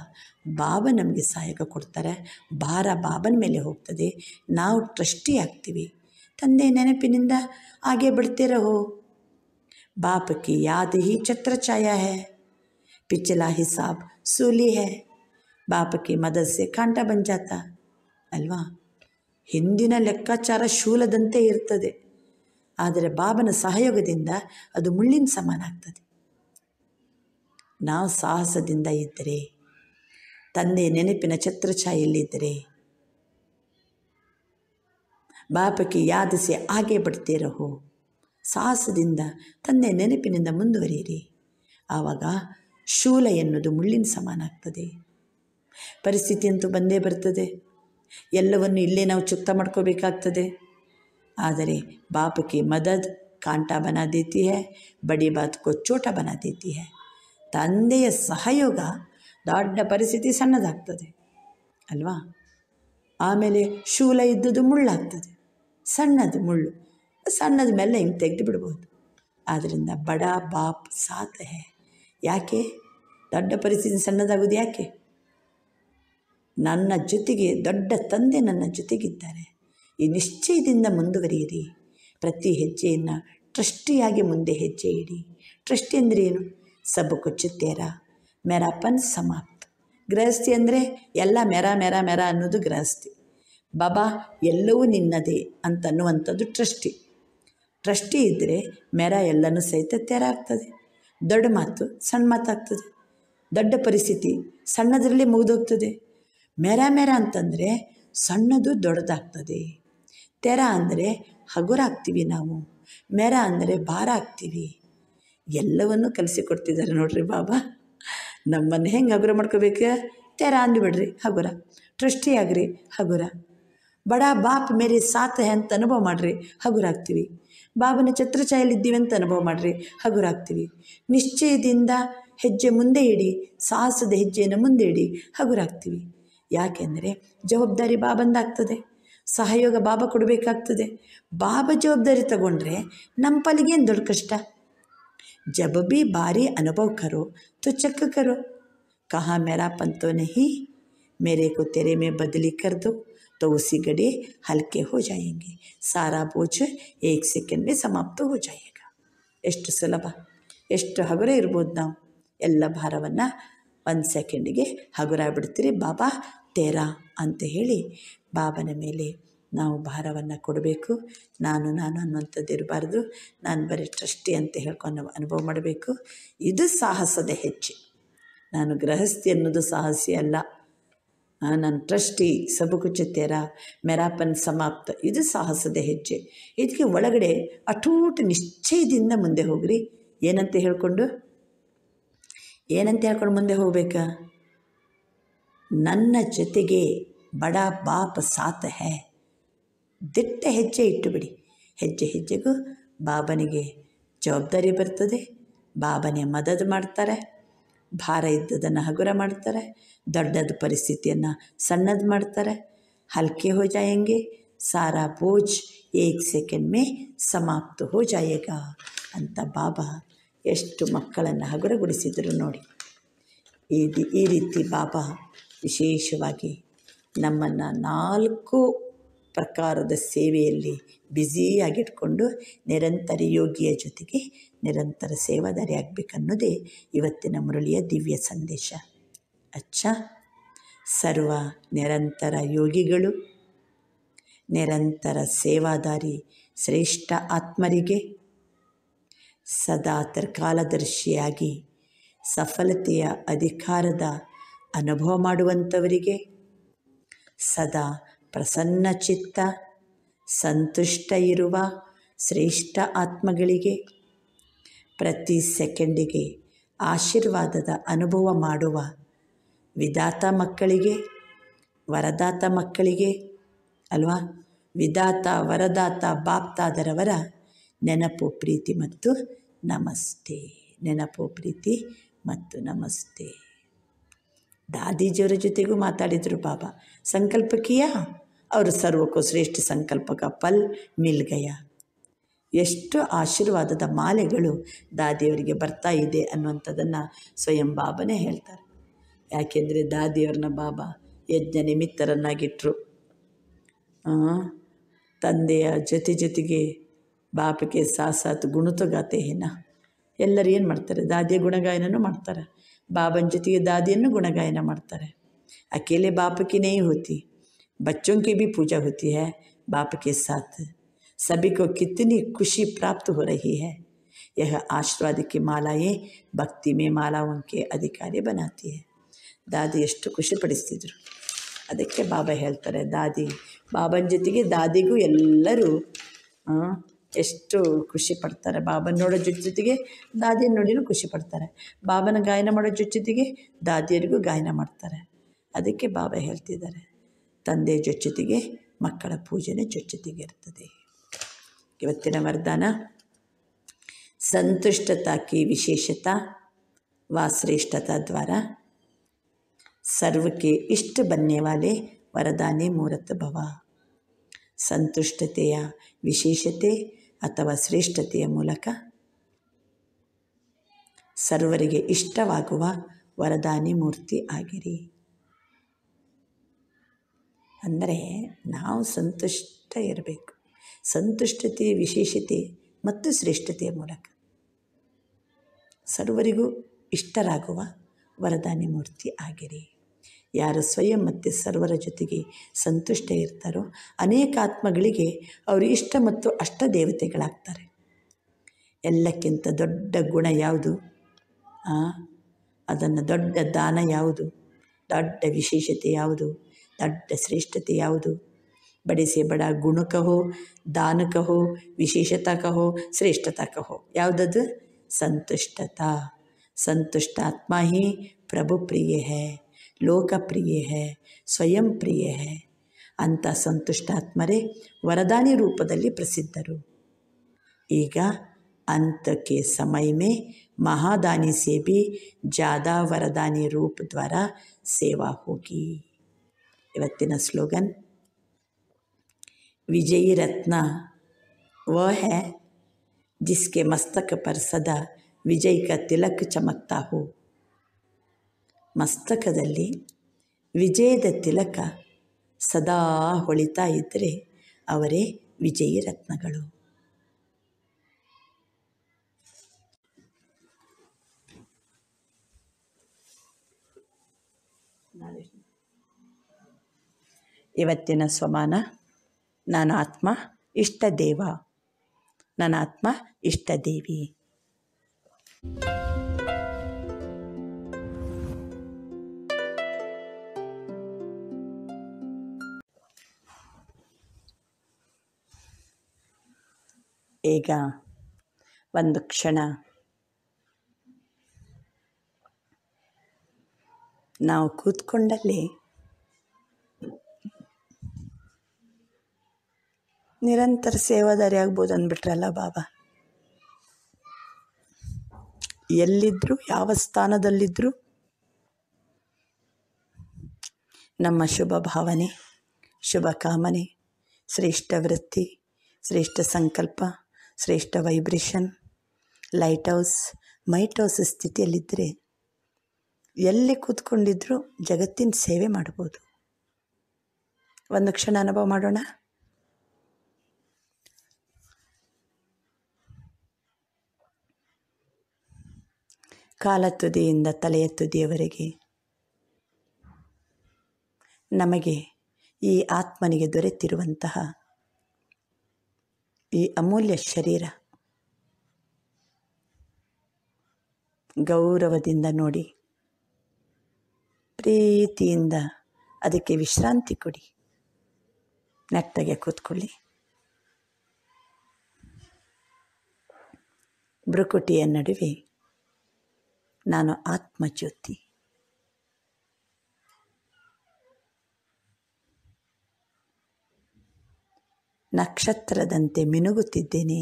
ಬಾಬ ನಮಗೆ ಸಹಾಯಕ ಕೊಡ್ತಾರೆ ಭಾರ ಬಾಬನ ಮೇಲೆ ಹೋಗ್ತದೆ ನಾವು ಟ್ರಸ್ಟಿ ಆಗ್ತೀವಿ ತಂದೆ ನೆನಪಿನಿಂದ ಹಾಗೆ ಬಿಡ್ತಿರಹೋ ಬಾಪಕ್ಕೆ ಯಾದ ಹಿ ಛಾಯಾ ಹೇ ಪಿಚಲಾ ಹಿಸಾಬ್ ಸೂಲಿ है बाप की ಕಾಂಟ ಬಂಜಾತ ಅಲ್ವಾ ಹಿಂದಿನ ಲೆಕ್ಕಾಚಾರ ಶೂಲದಂತೆ ಇರ್ತದೆ ಆದರೆ ಬಾಬನ ಸಹಯೋಗದಿಂದ ಅದು ಮುಳ್ಳಿನ ಸಮಾನ ಆಗ್ತದೆ ನಾವು ಸಾಹಸದಿಂದ ಇದ್ದರೆ ತಂದೆ ನೆನಪಿನ ಛತ್ರಛಾಯಲ್ಲಿದ್ದರೆ ಬಾಪಕ್ಕೆ ಯಾದಿಸಿ ಹಾಗೆ ಬಿಡ್ತೀರಹೋ ಸಾಹಸದಿಂದ ತಂದೆ ನೆನಪಿನಿಂದ ಮುಂದುವರಿಯಿರಿ ಆವಾಗ ಶೂಲ ಎನ್ನುವುದು ಮುಳ್ಳಿನ ಸಮಾನ ಆಗ್ತದೆ ಪರಿಸ್ಥಿತಿ ಅಂತೂ ಬಂದೇ ಬರ್ತದೆ ಎಲ್ಲವನ್ನು ಇಲ್ಲೇ ನಾವು ಚುಕ್ತ ಮಾಡ್ಕೋಬೇಕಾಗ್ತದೆ ಆದರೆ ಬಾಪಕ್ಕೆ ಮದದ್ ಕಾಂಟ ಬನ ದೇತಿ ಹೇ ಬಡಿ ಬಾತ್ ಕೊಚ್ಚೋಟ ಬನ ಹೇ ತಂದೆಯ ಸಹಯೋಗ ದೊಡ್ಡ ಪರಿಸ್ಥಿತಿ ಸಣ್ಣದಾಗ್ತದೆ ಅಲ್ವಾ ಆಮೇಲೆ ಶೂಲ ಇದ್ದದ್ದು ಮುಳ್ಳಾಗ್ತದೆ ಸಣ್ಣದು ಮುಳ್ಳು ಸಣ್ಣದ ಮೇಲೆ ಹಿಂಗೆ ತೆಗೆದು ಬಿಡ್ಬೋದು ಆದ್ದರಿಂದ ಬಡ ಬಾಪ್ ಸಾತ್ ಹೇ ಯಾಕೆ ದೊಡ್ಡ ಪರಿಸ್ಥಿತಿ ಸಣ್ಣದಾಗೋದು ಯಾಕೆ ನನ್ನ ಜೊತೆಗೆ ದೊಡ್ಡ ತಂದೆ ನನ್ನ ಜೊತೆಗಿದ್ದಾರೆ ಈ ನಿಶ್ಚಯದಿಂದ ಮುಂದುವರಿಯಿರಿ ಪ್ರತಿ ಹೆಜ್ಜೆಯನ್ನು ಟ್ರಸ್ಟಿಯಾಗಿ ಮುಂದೆ ಹೆಜ್ಜೆ ಇಡಿ ಟ್ರಸ್ಟಿ ಅಂದರೆ ಏನು ಸಬ್ಬು ಮೆರ ಮೆರಾಪನ್ ಸಮಾಪ್ತ ಗೃಹಸ್ಥಿ ಅಂದರೆ ಎಲ್ಲ ಮೆರ ಮೆರ ಮೆರ ಅನ್ನೋದು ಗೃಹಸ್ಥಿ ಬಾಬಾ ಎಲ್ಲವೂ ನಿನ್ನದೇ ಅಂತ ಟ್ರಸ್ಟಿ ಟ್ರಸ್ಟಿ ಇದ್ದರೆ ಮೆರ ಎಲ್ಲನೂ ಸಹಿತ ತೆರ ಆಗ್ತದೆ ದೊಡ್ಡ ಮಾತು ಸಣ್ಣ ಮಾತಾಗ್ತದೆ ದೊಡ್ಡ ಪರಿಸ್ಥಿತಿ ಸಣ್ಣದರಲ್ಲಿ ಮುಗಿದೋಗ್ತದೆ ಮೆರ ಮೆರ ಅಂತಂದರೆ ಸಣ್ಣದು ದೊಡ್ಡದಾಗ್ತದೆ ತೆರ ಅಂದರೆ ಹಗುರಾಗ್ತೀವಿ ನಾವು ಮೆರ ಅಂದರೆ ಭಾರ ಆಗ್ತೀವಿ ಎಲ್ಲವನ್ನು ಕಲಿಸಿಕೊಡ್ತಿದ್ದಾರೆ ನೋಡ್ರಿ ಬಾಬಾ ನಮ್ಮನ್ನು ಹೆಂಗೆ ಹಗುರ ಮಾಡ್ಕೋಬೇಕು ತೆರ ಅಂದ್ಬಿಡ್ರಿ ಹಗುರ ಟ್ರಸ್ಟಿ ಆಗ್ರಿ ಹಗುರ ಬಡ ಬಾಪ್ ಮೇರಿ ಸಾತ್ ಅಂತ ಅನುಭವ ಮಾಡಿರಿ ಹಗುರಾಗ್ತೀವಿ ಬಾಬನ ಛತ್ರಛಾಯಲ್ಲಿದ್ದೀವಿ ಅಂತ ಅನುಭವ ಮಾಡಿರಿ ಹಗುರಾಗ್ತೀವಿ ನಿಶ್ಚಯದಿಂದ ಹೆಜ್ಜೆ ಮುಂದೆ ಇಡಿ ಸಾಹಸದ ಹೆಜ್ಜೆಯನ್ನು ಮುಂದೆ ಇಡಿ ಹಗುರಾಗ್ತೀವಿ ಯಾಕೆಂದರೆ ಜವಾಬ್ದಾರಿ ಬಾಬಂದಾಗ್ತದೆ ಸಹಯೋಗ ಬಾಬ ಕೊಡಬೇಕಾಗ್ತದೆ ಬಾಬಾ ಜವಾಬ್ದಾರಿ ತಗೊಂಡ್ರೆ ನಮ್ಮ ಪಾಲಿಗೆ ಏನು ದೊಡ್ಡ ಕಷ್ಟ ಜಬ ಬಿ ಭಾರಿ ಅನುಭವ ಕರೋ ತು ಚಕ್ಕ ಕರೋ ಕಹಾ ಮೇರಾ ಪಂತೋ ನಹಿ ಮೇರೆ ಕೋ ತೆರೆ ಮೇ ಬದಲಿ ಕರೆದು ತೋಸಿ ಗಡಿ ಹಲ್ಕೆ हल्के हो जाएंगे सारा बोझ एक में ಸಮಾಪ್ತ हो जाएगा ಎಷ್ಟು ಸುಲಭ ಎಷ್ಟು ಹಗುರ ಇರ್ಬೋದು ನಾವು ಎಲ್ಲ ಭಾರವನ್ನು ಒಂದು ಸೆಕೆಂಡಿಗೆ ಹಗುರ ಬಿಡ್ತೀರಿ ಬಾಬಾ ತೇರಾ ಅಂತ ಹೇಳಿ ಬಾಬನ ಮೇಲೆ ನಾವು ಭಾರವನ್ನು ಕೊಡಬೇಕು ನಾನು ನಾನು ಅನ್ನುವಂಥದ್ದು ಇರಬಾರ್ದು ನಾನು ಬರೀ ಟ್ರಸ್ಟಿ ಅಂತ ಹೇಳ್ಕೊಂಡು ಅನುಭವ ಮಾಡಬೇಕು ಇದು ಸಾಹಸದ ಹೆಚ್ಚು ನಾನು ಗೃಹಸ್ಥಿ ಅನ್ನೋದು ಸಾಹಸಿ ಅಲ್ಲ ನನ್ನ ಟ್ರಸ್ಟಿ ಸಬುಕುಚು ಮೆರಾಪನ್ ಸಮಾಪ್ತ ಇದು ಸಾಹಸದ ಹೆಜ್ಜೆ ಇದಕ್ಕೆ ಒಳಗಡೆ ಅಟೂಟ ನಿಶ್ಚಯದಿಂದ ಮುಂದೆ ಹೋಗ್ರಿ ಏನಂತ ಹೇಳ್ಕೊಂಡು ಏನಂತ ಹೇಳ್ಕೊಂಡು ಮುಂದೆ ಹೋಗ್ಬೇಕಾ ನನ್ನ ಜೊತೆಗೆ ಬಡ ಬಾಪ ಸಾತ ಹೇ ದಿಟ್ಟ ಹೆಜ್ಜೆ ಇಟ್ಟುಬಿಡಿ ಹೆಜ್ಜೆ ಹೆಜ್ಜೆಗೂ ಬಾಬನಿಗೆ ಜವಾಬ್ದಾರಿ ಬರ್ತದೆ ಬಾಬನೇ ಮದದ್ ಮಾಡ್ತಾರೆ ಭಾರ ಇದ್ದದನ್ನು ಹಗುರ ಮಾಡ್ತಾರೆ ದೊಡ್ಡದ ಪರಿಸ್ಥಿತಿಯನ್ನು ಸಣ್ಣದ ಮಾಡ್ತಾರೆ ಹಲ್ಕೆ हो जाएंगे सारा बोझ ಏಕ್ ಸೆಕೆಂಡ್ ಮೇ ಸಮಾಪ್ತ ಹೋ जाएगा ಅಂತ ಬಾಬಾ ಎಷ್ಟು ಮಕ್ಕಳನ್ನು ಹಗುರಗೊಳಿಸಿದರು ನೋಡಿ ಈ ಈ ರೀತಿ ಬಾಬಾ ವಿಶೇಷವಾಗಿ ನಮ್ಮನ್ನು ನಾಲ್ಕು ಪ್ರಕಾರದ ಸೇವೆಯಲ್ಲಿ ಬ್ಯುಸಿಯಾಗಿಟ್ಕೊಂಡು ನಿರಂತರ ಯೋಗಿಯ ಜೊತೆಗೆ ನಿರಂತರ ಸೇವಾದಾರಿ ಆಗಬೇಕನ್ನೋದೇ ಇವತ್ತಿನ ಮುರಳಿಯ ದಿವ್ಯ ಸಂದೇಶ ಅಚ್ಚ ಸರ್ವ ನಿರಂತರ ಯೋಗಿಗಳು ನಿರಂತರ ಸೇವಾದಾರಿ ಶ್ರೇಷ್ಠ ಆತ್ಮರಿಗೆ ಸದಾ ತರ್ಕಾಲದರ್ಶಿಯಾಗಿ ಸಫಲತೆಯ ಅಧಿಕಾರದ ಅನುಭವ ಮಾಡುವಂಥವರಿಗೆ ಸದಾ ಪ್ರಸನ್ನ ಚಿತ್ತ ಸಂತುಷ್ಟ ಇರುವ ಶ್ರೇಷ್ಠ ಆತ್ಮಗಳಿಗೆ ಪ್ರತಿ ಸೆಕೆಂಡಿಗೆ ಆಶೀರ್ವಾದದ ಅನುಭವ ಮಾಡುವ ವಿಧಾತ ಮಕ್ಕಳಿಗೆ ವರದಾತ ಮಕ್ಕಳಿಗೆ ಅಲ್ವಾ ವಿದಾತ ವರದಾತ ಬಾಪ್ತಾದರವರ ನೆನಪು ಪ್ರೀತಿ ಮತ್ತು ನಮಸ್ತೆ ನೆನಪು ಪ್ರೀತಿ ಮತ್ತು ನಮಸ್ತೆ ದಾದೀಜಿಯವರ ಜೊತೆಗೂ ಮಾತಾಡಿದರು ಬಾಬಾ ಸಂಕಲ್ಪಕೀಯ ಅವರು ಸರ್ವಕ್ಕೂ ಶ್ರೇಷ್ಠ ಸಂಕಲ್ಪಕ ಪಲ್ ಮಿಲ್ ಎಷ್ಟು ಆಶೀರ್ವಾದದ ಮಾಲೆಗಳು ದಾದಿಯವರಿಗೆ ಬರ್ತಾ ಇದೆ ಅನ್ನುವಂಥದ್ದನ್ನು ಸ್ವಯಂ ಬಾಬನೇ ಹೇಳ್ತಾರೆ ಯಾಕೆಂದರೆ ದಾದಿಯವ್ರನ್ನ ಬಾಬಾ ಯಜ್ಞ ನಿಮಿತ್ತರನ್ನಾಗಿಟ್ಟರು ತಂದೆಯ ಜೊತೆ ಜೊತೆಗೆ ಬಾಪಕ್ಕೆ ಸಾಸಾತ್ ಗುಣತುಗಾತೆ ಏನ ಎಲ್ಲರೂ ಏನು ಮಾಡ್ತಾರೆ ದಾದಿಯ ಗುಣಗಾಯನೂ ಮಾಡ್ತಾರೆ ಬಾಬನ ಜೊತೆಗೆ ದಾದಿಯನ್ನು ಗುಣಗಾಯನ ಮಾಡ್ತಾರೆ ಅಕೇಲೆ ಬಾಪಕ್ಕೆ ನೇ ಹೋತಿ ಬಚ್ಚೋಂಗೆ ಭೀ ಪೂಜಾ ಹೋತಿ ಹೇ ಬಾಪಕ್ಕೆ ಸಾಥ್ सभी को कितनी खुशी प्राप्त हो रही है यह ಆಶೀರ್ವಾದ की ಭಕ್ತಿ ಮೇ ಮಾಲಾ के ಅಧಿಕಾರಿ बनाती है ದಾದಿ ಎಷ್ಟು ಖುಷಿ ಪಡಿಸ್ತಿದ್ರು ಅದಕ್ಕೆ ಬಾಬಾ ಹೇಳ್ತಾರೆ ದಾದಿ ಬಾಬನ ಜೊತೆಗೆ ದಾದಿಗೂ ಎಲ್ಲರೂ ಎಷ್ಟು ಖುಷಿ ಪಡ್ತಾರೆ ಬಾಬನ ನೋಡೋ ಜೊತೆ ಜೊತೆಗೆ ದಾದಿಯನ್ನು ನೋಡಿನೂ ಖುಷಿ ಪಡ್ತಾರೆ ಬಾಬನ ಗಾಯನ ಮಾಡೋ ಜೊತೆ ಜೊತೆಗೆ ದಾದಿಯರಿಗೂ ಗಾಯನ ಮಾಡ್ತಾರೆ ಅದಕ್ಕೆ ಬಾಬಾ ಹೇಳ್ತಿದ್ದಾರೆ ತಂದೆ ಜೊತೆಗೆ ಮಕ್ಕಳ ಪೂಜೆನೇ ಜೊತೆಗೆ ಇರ್ತದೆ ಇವತ್ತಿನ ವರದಾನ ಸಂತುಷ್ಟತಾ ಕಿ ವಿಶೇಷತಾ ವಾ ದ್ವಾರ ಸರ್ವಕ್ಕೆ ಇಷ್ಟು ಬನ್ನೆವಾಲೆ ವರದಾನೆ ಮೂರತ ಭವ ಸಂತುಷ್ಟತೆಯ ವಿಶೇಷತೆ ಅಥವಾ ಶ್ರೇಷ್ಠತೆಯ ಮೂಲಕ ಸರ್ವರಿಗೆ ಇಷ್ಟವಾಗುವ ವರದಾನಿ ಮೂರ್ತಿ ಆಗಿರಿ ಅಂದರೆ ನಾವು ಸಂತುಷ್ಟ ಇರಬೇಕು ಸಂತುಷ್ಟತೆ ವಿಶೇಷತೆ ಮತ್ತು ಶ್ರೇಷ್ಠತೆಯ ಮೂಲಕ ಸರ್ವರಿಗೂ ಇಷ್ಟರಾಗುವ ವರದಾನಿ ಮೂರ್ತಿ ಆಗಿರಿ ಯಾರು ಸ್ವಯಂ ಮತ್ತು ಸರ್ವರ ಜೊತೆಗೆ ಸಂತುಷ್ಟ ಇರ್ತಾರೋ ಅನೇಕ ಆತ್ಮಗಳಿಗೆ ಅವರು ಇಷ್ಟ ಮತ್ತು ಅಷ್ಟ ದೇವತೆಗಳಾಗ್ತಾರೆ ಎಲ್ಲಕ್ಕಿಂತ ದೊಡ್ಡ ಗುಣ ಯಾವುದು ಅದನ್ನು ದೊಡ್ಡ ದಾನ ಯಾವುದು ದೊಡ್ಡ ವಿಶೇಷತೆ ಯಾವುದು ದೊಡ್ಡ ಶ್ರೇಷ್ಠತೆ ಯಾವುದು बड़े से बड़ा गुण कहो दान कहो विशेषता कहो श्रेष्ठता कहो यद संतुष्टता संतुष्ट आत्मा ही प्रभु प्रिय है लोकप्रिय है स्वयं प्रिय है अंत संतुष्टात्मरे वरदानी रूप दी प्रसिद्ध अंत के समय में महादानी से भी ज्यादा वरदानी रूप द्वारा सेवा होगी इवती स्लोगन ವಿಜಯಿ ರತ್ನ वह है जिसके मस्तक पर सदा ವಿಜಯ್ ಕ ತಿಲಕ್ ಚಮಕ್ತಾ ಹೋ ಮಸ್ತಕದಲ್ಲಿ ವಿಜಯದ ತಿಲಕ ಸದಾ ಹೊಳಿತಾ ಇದ್ದರೆ ಅವರೇ ವಿಜಯಿ ರತ್ನಗಳು ಇವತ್ತಿನ ಸಮಾನ ನನ್ನ ಆತ್ಮ ಇಷ್ಟ ದೇವ ನನ್ನ ಆತ್ಮ ಇಷ್ಟ ದೇವಿ ಈಗ ಒಂದು ಕ್ಷಣ ನಾವು ಕೂತ್ಕೊಂಡಲ್ಲಿ ನಿರಂತರ ಸೇವಾದಾರಿ ಆಗ್ಬೋದು ಅಂದ್ಬಿಟ್ರಲ್ಲ ಬಾಬಾ ಎಲ್ಲಿದ್ದರೂ ಯಾವ ಸ್ಥಾನದಲ್ಲಿದ್ದರೂ ನಮ್ಮ ಶುಭ ಭಾವನೆ ಶುಭ ಕಾಮನೆ ಶ್ರೇಷ್ಠ ವೃತ್ತಿ ಶ್ರೇಷ್ಠ ಸಂಕಲ್ಪ ಶ್ರೇಷ್ಠ vibration light house might house ಸ್ಥಿತಿಯಲ್ಲಿದ್ದರೆ ಎಲ್ಲಿ ಕೂತ್ಕೊಂಡಿದ್ದರೂ ಜಗತ್ತಿನ ಸೇವೆ ಮಾಡ್ಬೋದು ಒಂದು ಕ್ಷಣ ಅನುಭವ ಮಾಡೋಣ ಕಾಲ ತುದಿಯಿಂದ ತಲೆಯ ತುದಿಯವರೆಗೆ ನಮಗೆ ಈ ಆತ್ಮನಿಗೆ ದೊರೆತಿರುವಂತಹ ಈ ಅಮೂಲ್ಯ ಶರೀರ ಗೌರವದಿಂದ ನೋಡಿ ಪ್ರೀತಿಯಿಂದ ಅದಕ್ಕೆ ವಿಶ್ರಾಂತಿ ಕೊಡಿ ನೆಟ್ಟಗೆ ಕೂತ್ಕೊಳ್ಳಿ ಬ್ರುಕುಟಿಯ ನಡುವೆ ನಾನು ಆತ್ಮಜ್ಯೋತಿ ನಕ್ಷತ್ರದಂತೆ ಮಿನುಗುತ್ತಿದ್ದೇನೆ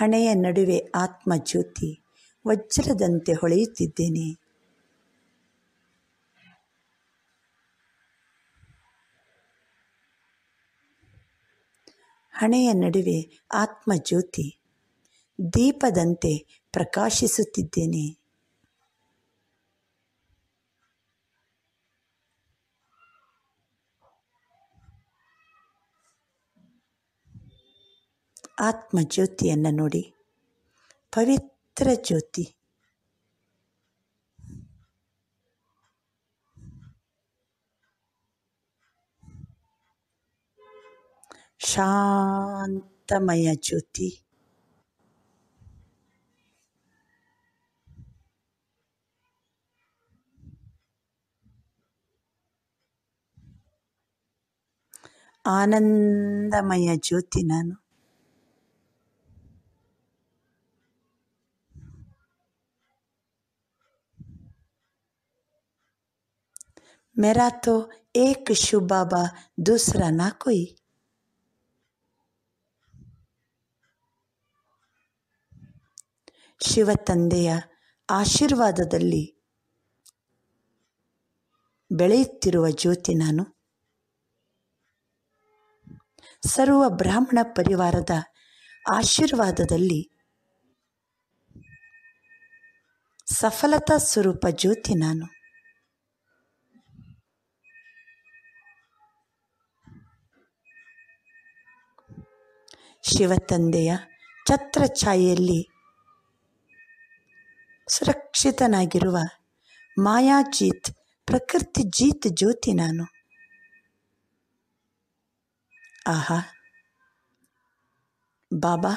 ಹಣೆಯ ನಡುವೆ ಆತ್ಮಜ್ಯೋತಿ ವಜ್ರದಂತೆ ಹೊಳೆಯುತ್ತಿದ್ದೇನೆ ಹಣೆಯ ನಡುವೆ ಆತ್ಮಜ್ಯೋತಿ ದೀಪದಂತೆ ಪ್ರಕಾಶಿಸುತ್ತಿದ್ದೇನೆ ಆತ್ಮಜ್ಯೋತಿಯನ್ನು ನೋಡಿ ಪವಿತ್ರ ಜ್ಯೋತಿ शांतमय ज्योति आनंदमय ज्योति नानु मेरा तो एक शुभ बाबा दूसरा ना कोई ಶಿವತಂದೆಯ ಆಶೀರ್ವಾದದಲ್ಲಿ ಬೆಳೆಯುತ್ತಿರುವ ಜ್ಯೋತಿ ನಾನು ಸರ್ವ ಬ್ರಾಹ್ಮಣ ಪರಿವಾರದ ಆಶೀರ್ವಾದದಲ್ಲಿ ಸಫಲತಾ ಸ್ವರೂಪ ಜ್ಯೋತಿ ನಾನು ಶಿವತಂದೆಯ ಛತ್ರಛಾಯೆಯಲ್ಲಿ ಸುರಕ್ಷಿತನಾಗಿರುವ ಮಾಯಾಜೀತ್ ಪ್ರಕೃತಿ ಜೀತ್ ಜ್ಯೋತಿ ನಾನು ಆಹಾ ಬಾಬಾ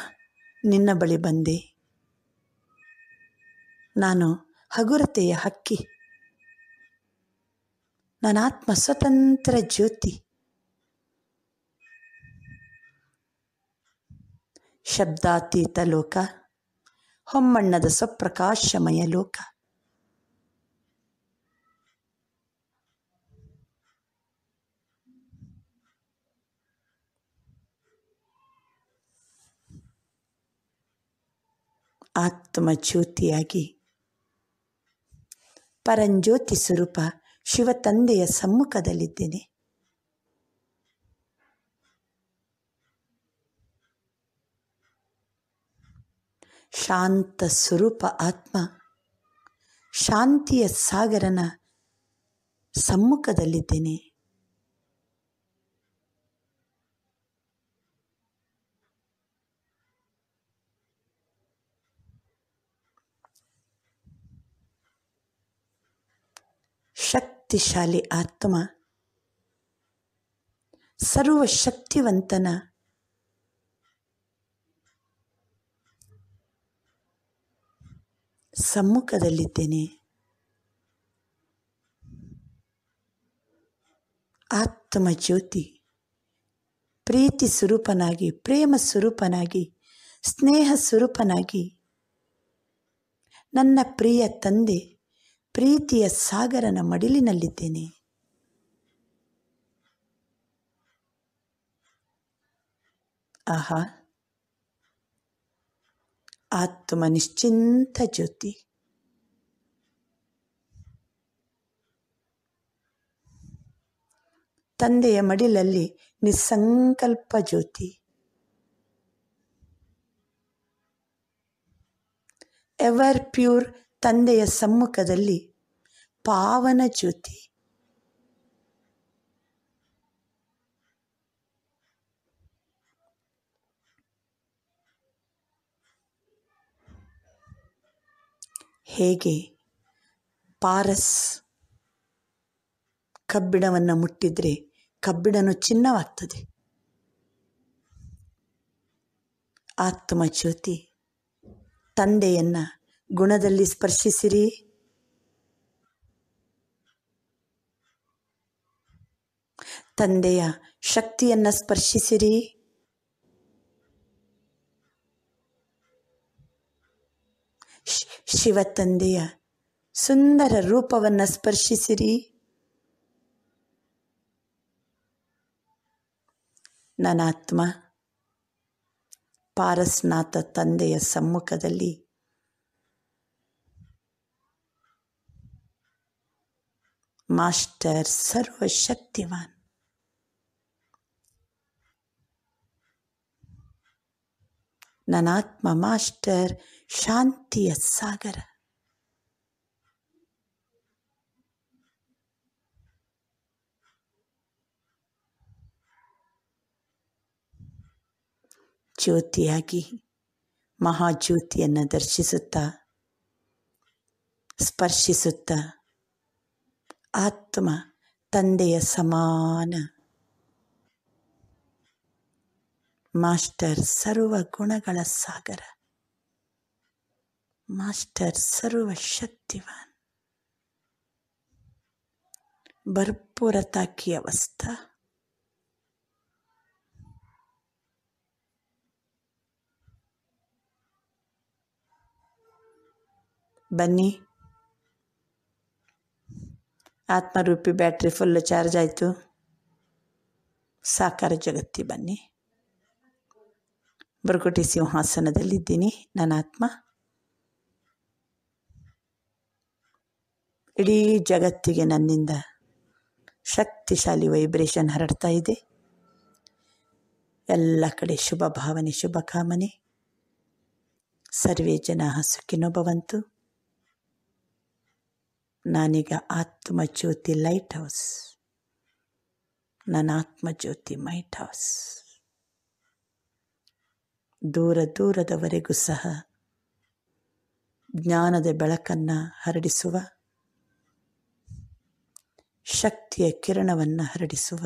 ನಿನ್ನ ಬಳಿ ಬಂದೆ ನಾನು ಹಗುರತೆಯ ಹಕ್ಕಿ ನನ್ನ ಆತ್ಮ ಸ್ವತಂತ್ರ ಜ್ಯೋತಿ ಶಬ್ದಾತೀತ ಲೋಕ ಹೊಮ್ಮಣ್ಣದ ಸ್ವಪ್ರಕಾಶಮಯ ಲೋಕ ಆತ್ಮ ಜ್ಯೋತಿಯಾಗಿ ಪರಂಜ್ಯೋತಿ ಸ್ವರೂಪ ಶಿವ ತಂದೆಯ ಸಮ್ಮುಖದಲ್ಲಿದ್ದೇನೆ ಶಾಂತ ಸ್ವರೂಪ ಆತ್ಮ ಶಾಂತಿಯ ಸಾಗರನ ಸಮ್ಮುಖದಲ್ಲಿದ್ದೇನೆ ಶಕ್ತಿಶಾಲಿ ಆತ್ಮ ಸರ್ವಶಕ್ತಿವಂತನ ಸಮ್ಮುಖದಲ್ಲಿದ್ದೇನೆ ಆತ್ಮ ಜ್ಯೋತಿ ಪ್ರೀತಿ ಸ್ವರೂಪನಾಗಿ ಪ್ರೇಮ ಸ್ವರೂಪನಾಗಿ ಸ್ನೇಹ ಸ್ವರೂಪನಾಗಿ ನನ್ನ ಪ್ರಿಯ ತಂದೆ ಪ್ರೀತಿಯ ಸಾಗರನ ಮಡಿಲಿನಲ್ಲಿದ್ದೇನೆ ಆಹಾ ಆತ್ಮ ನಿಶ್ಚಿಂತ ಜ್ಯೋತಿ ತಂದೆಯ ಮಡಿಲಲ್ಲಿ ನಿಸ್ಸಂಕಲ್ಪ ಜ್ಯೋತಿ ಎವರ್ ಪ್ಯೂರ್ ತಂದೆಯ ಸಮ್ಮುಖದಲ್ಲಿ ಪಾವನ ಜ್ಯೋತಿ ಹೇಗೆ ಪಾರಸ್ ಕಬ್ಬಿಣವನ್ನು ಮುಟ್ಟಿದರೆ ಕಬ್ಬಿಣನು ಚಿನ್ನವಾಗ್ತದೆ ಆತ್ಮಜ್ಯೋತಿ ತಂದೆಯನ್ನು ಗುಣದಲ್ಲಿ ಸ್ಪರ್ಶಿಸಿರಿ ತಂದೆಯ ಶಕ್ತಿಯನ್ನು ಸ್ಪರ್ಶಿಸಿರಿ ಶಿವತಂದೆಯ ಸುಂದರ ರೂಪವನ್ನು ಸ್ಪರ್ಶಿಸಿರಿ ನನಾತ್ಮ ಪಾರಸ್ನಾಥ ತಂದೆಯ ಸಮ್ಮುಖದಲ್ಲಿ ಮಾಸ್ಟರ್ ಸರ್ವಶಕ್ತಿವಾನ್ ನನಾತ್ಮ ಮಾಸ್ಟರ್ ಶಾಂತಿಯ ಸಾಗರ ಜ್ಯೋತಿಯಾಗಿ ಮಹಾಜ್ಯೋತಿಯನ್ನು ದರ್ಶಿಸುತ್ತ ಸ್ಪರ್ಶಿಸುತ್ತ ಆತ್ಮ ತಂದೆಯ ಸಮಾನ ಮಾಸ್ಟರ್ ಸರ್ವ ಗುಣಗಳ ಸಾಗರ ಮಾಸ್ಟರ್ ಸರ್ವಶಕ್ತಿವಾನ್ ಭರ್ಪೂರತಾಕಿ ಅವಸ್ಥಾ ಬನ್ನಿ ಆತ್ಮರೂಪಿ ಬ್ಯಾಟ್ರಿ ಫುಲ್ ಚಾರ್ಜ್ ಆಯಿತು ಸಾಕಾರ ಜಗತ್ತಿ ಬನ್ನಿ ಬರಗುಟಿ ಸಿಂಹಾಸನದಲ್ಲಿದ್ದೀನಿ ನನ್ನ ಆತ್ಮ ಇಡೀ ಜಗತ್ತಿಗೆ ನನ್ನಿಂದ ಶಕ್ತಿಶಾಲಿ ವೈಬ್ರೇಷನ್ ಹರಡ್ತಾ ಇದೆ ಎಲ್ಲ ಕಡೆ ಶುಭ ಭಾವನೆ ಶುಭ ಕಾಮನೆ ಸರ್ವೇ ಜನ ಹಸುಕಿನೊಬ್ಬವಂತು ನಾನೀಗ ಆತ್ಮಜ್ಯೋತಿ ಲೈಟ್ ಹೌಸ್ ನನ್ನ ಆತ್ಮಜ್ಯೋತಿ ಮೈಟ್ ಹೌಸ್ ದೂರ ದೂರದವರೆಗೂ ಸಹ ಜ್ಞಾನದ ಬೆಳಕನ್ನು ಹರಡಿಸುವ ಶಕ್ತಿಯ ಕಿರಣವನ್ನು ಹರಡಿಸುವ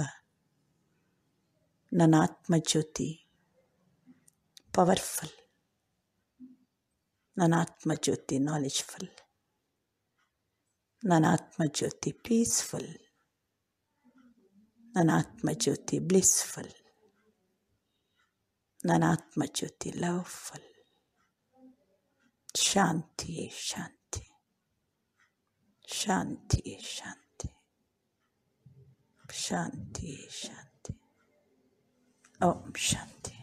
ನನ್ನ ಆತ್ಮಜ್ಯೋತಿ ಪವರ್ಫುಲ್ ನನ್ನ ಆತ್ಮಜ್ಯೋತಿ ನಾಲೆಜ್ಫುಲ್ ನನ್ನ ಆತ್ಮಜ್ಯೋತಿ ಪೀಸ್ಫುಲ್ ನನ್ನ ಆತ್ಮಜ್ಯೋತಿ ಬ್ಲಿಸ್ಫುಲ್ ನನ್ನ ಆತ್ಮಜ್ಯೋತಿ ಲವ್ಫುಲ್ ಶಾಂತಿಯೇ ಶಾಂತಿ ಶಾಂತಿಯೇ ಶಾಂತಿ शांति शांति ओम शांति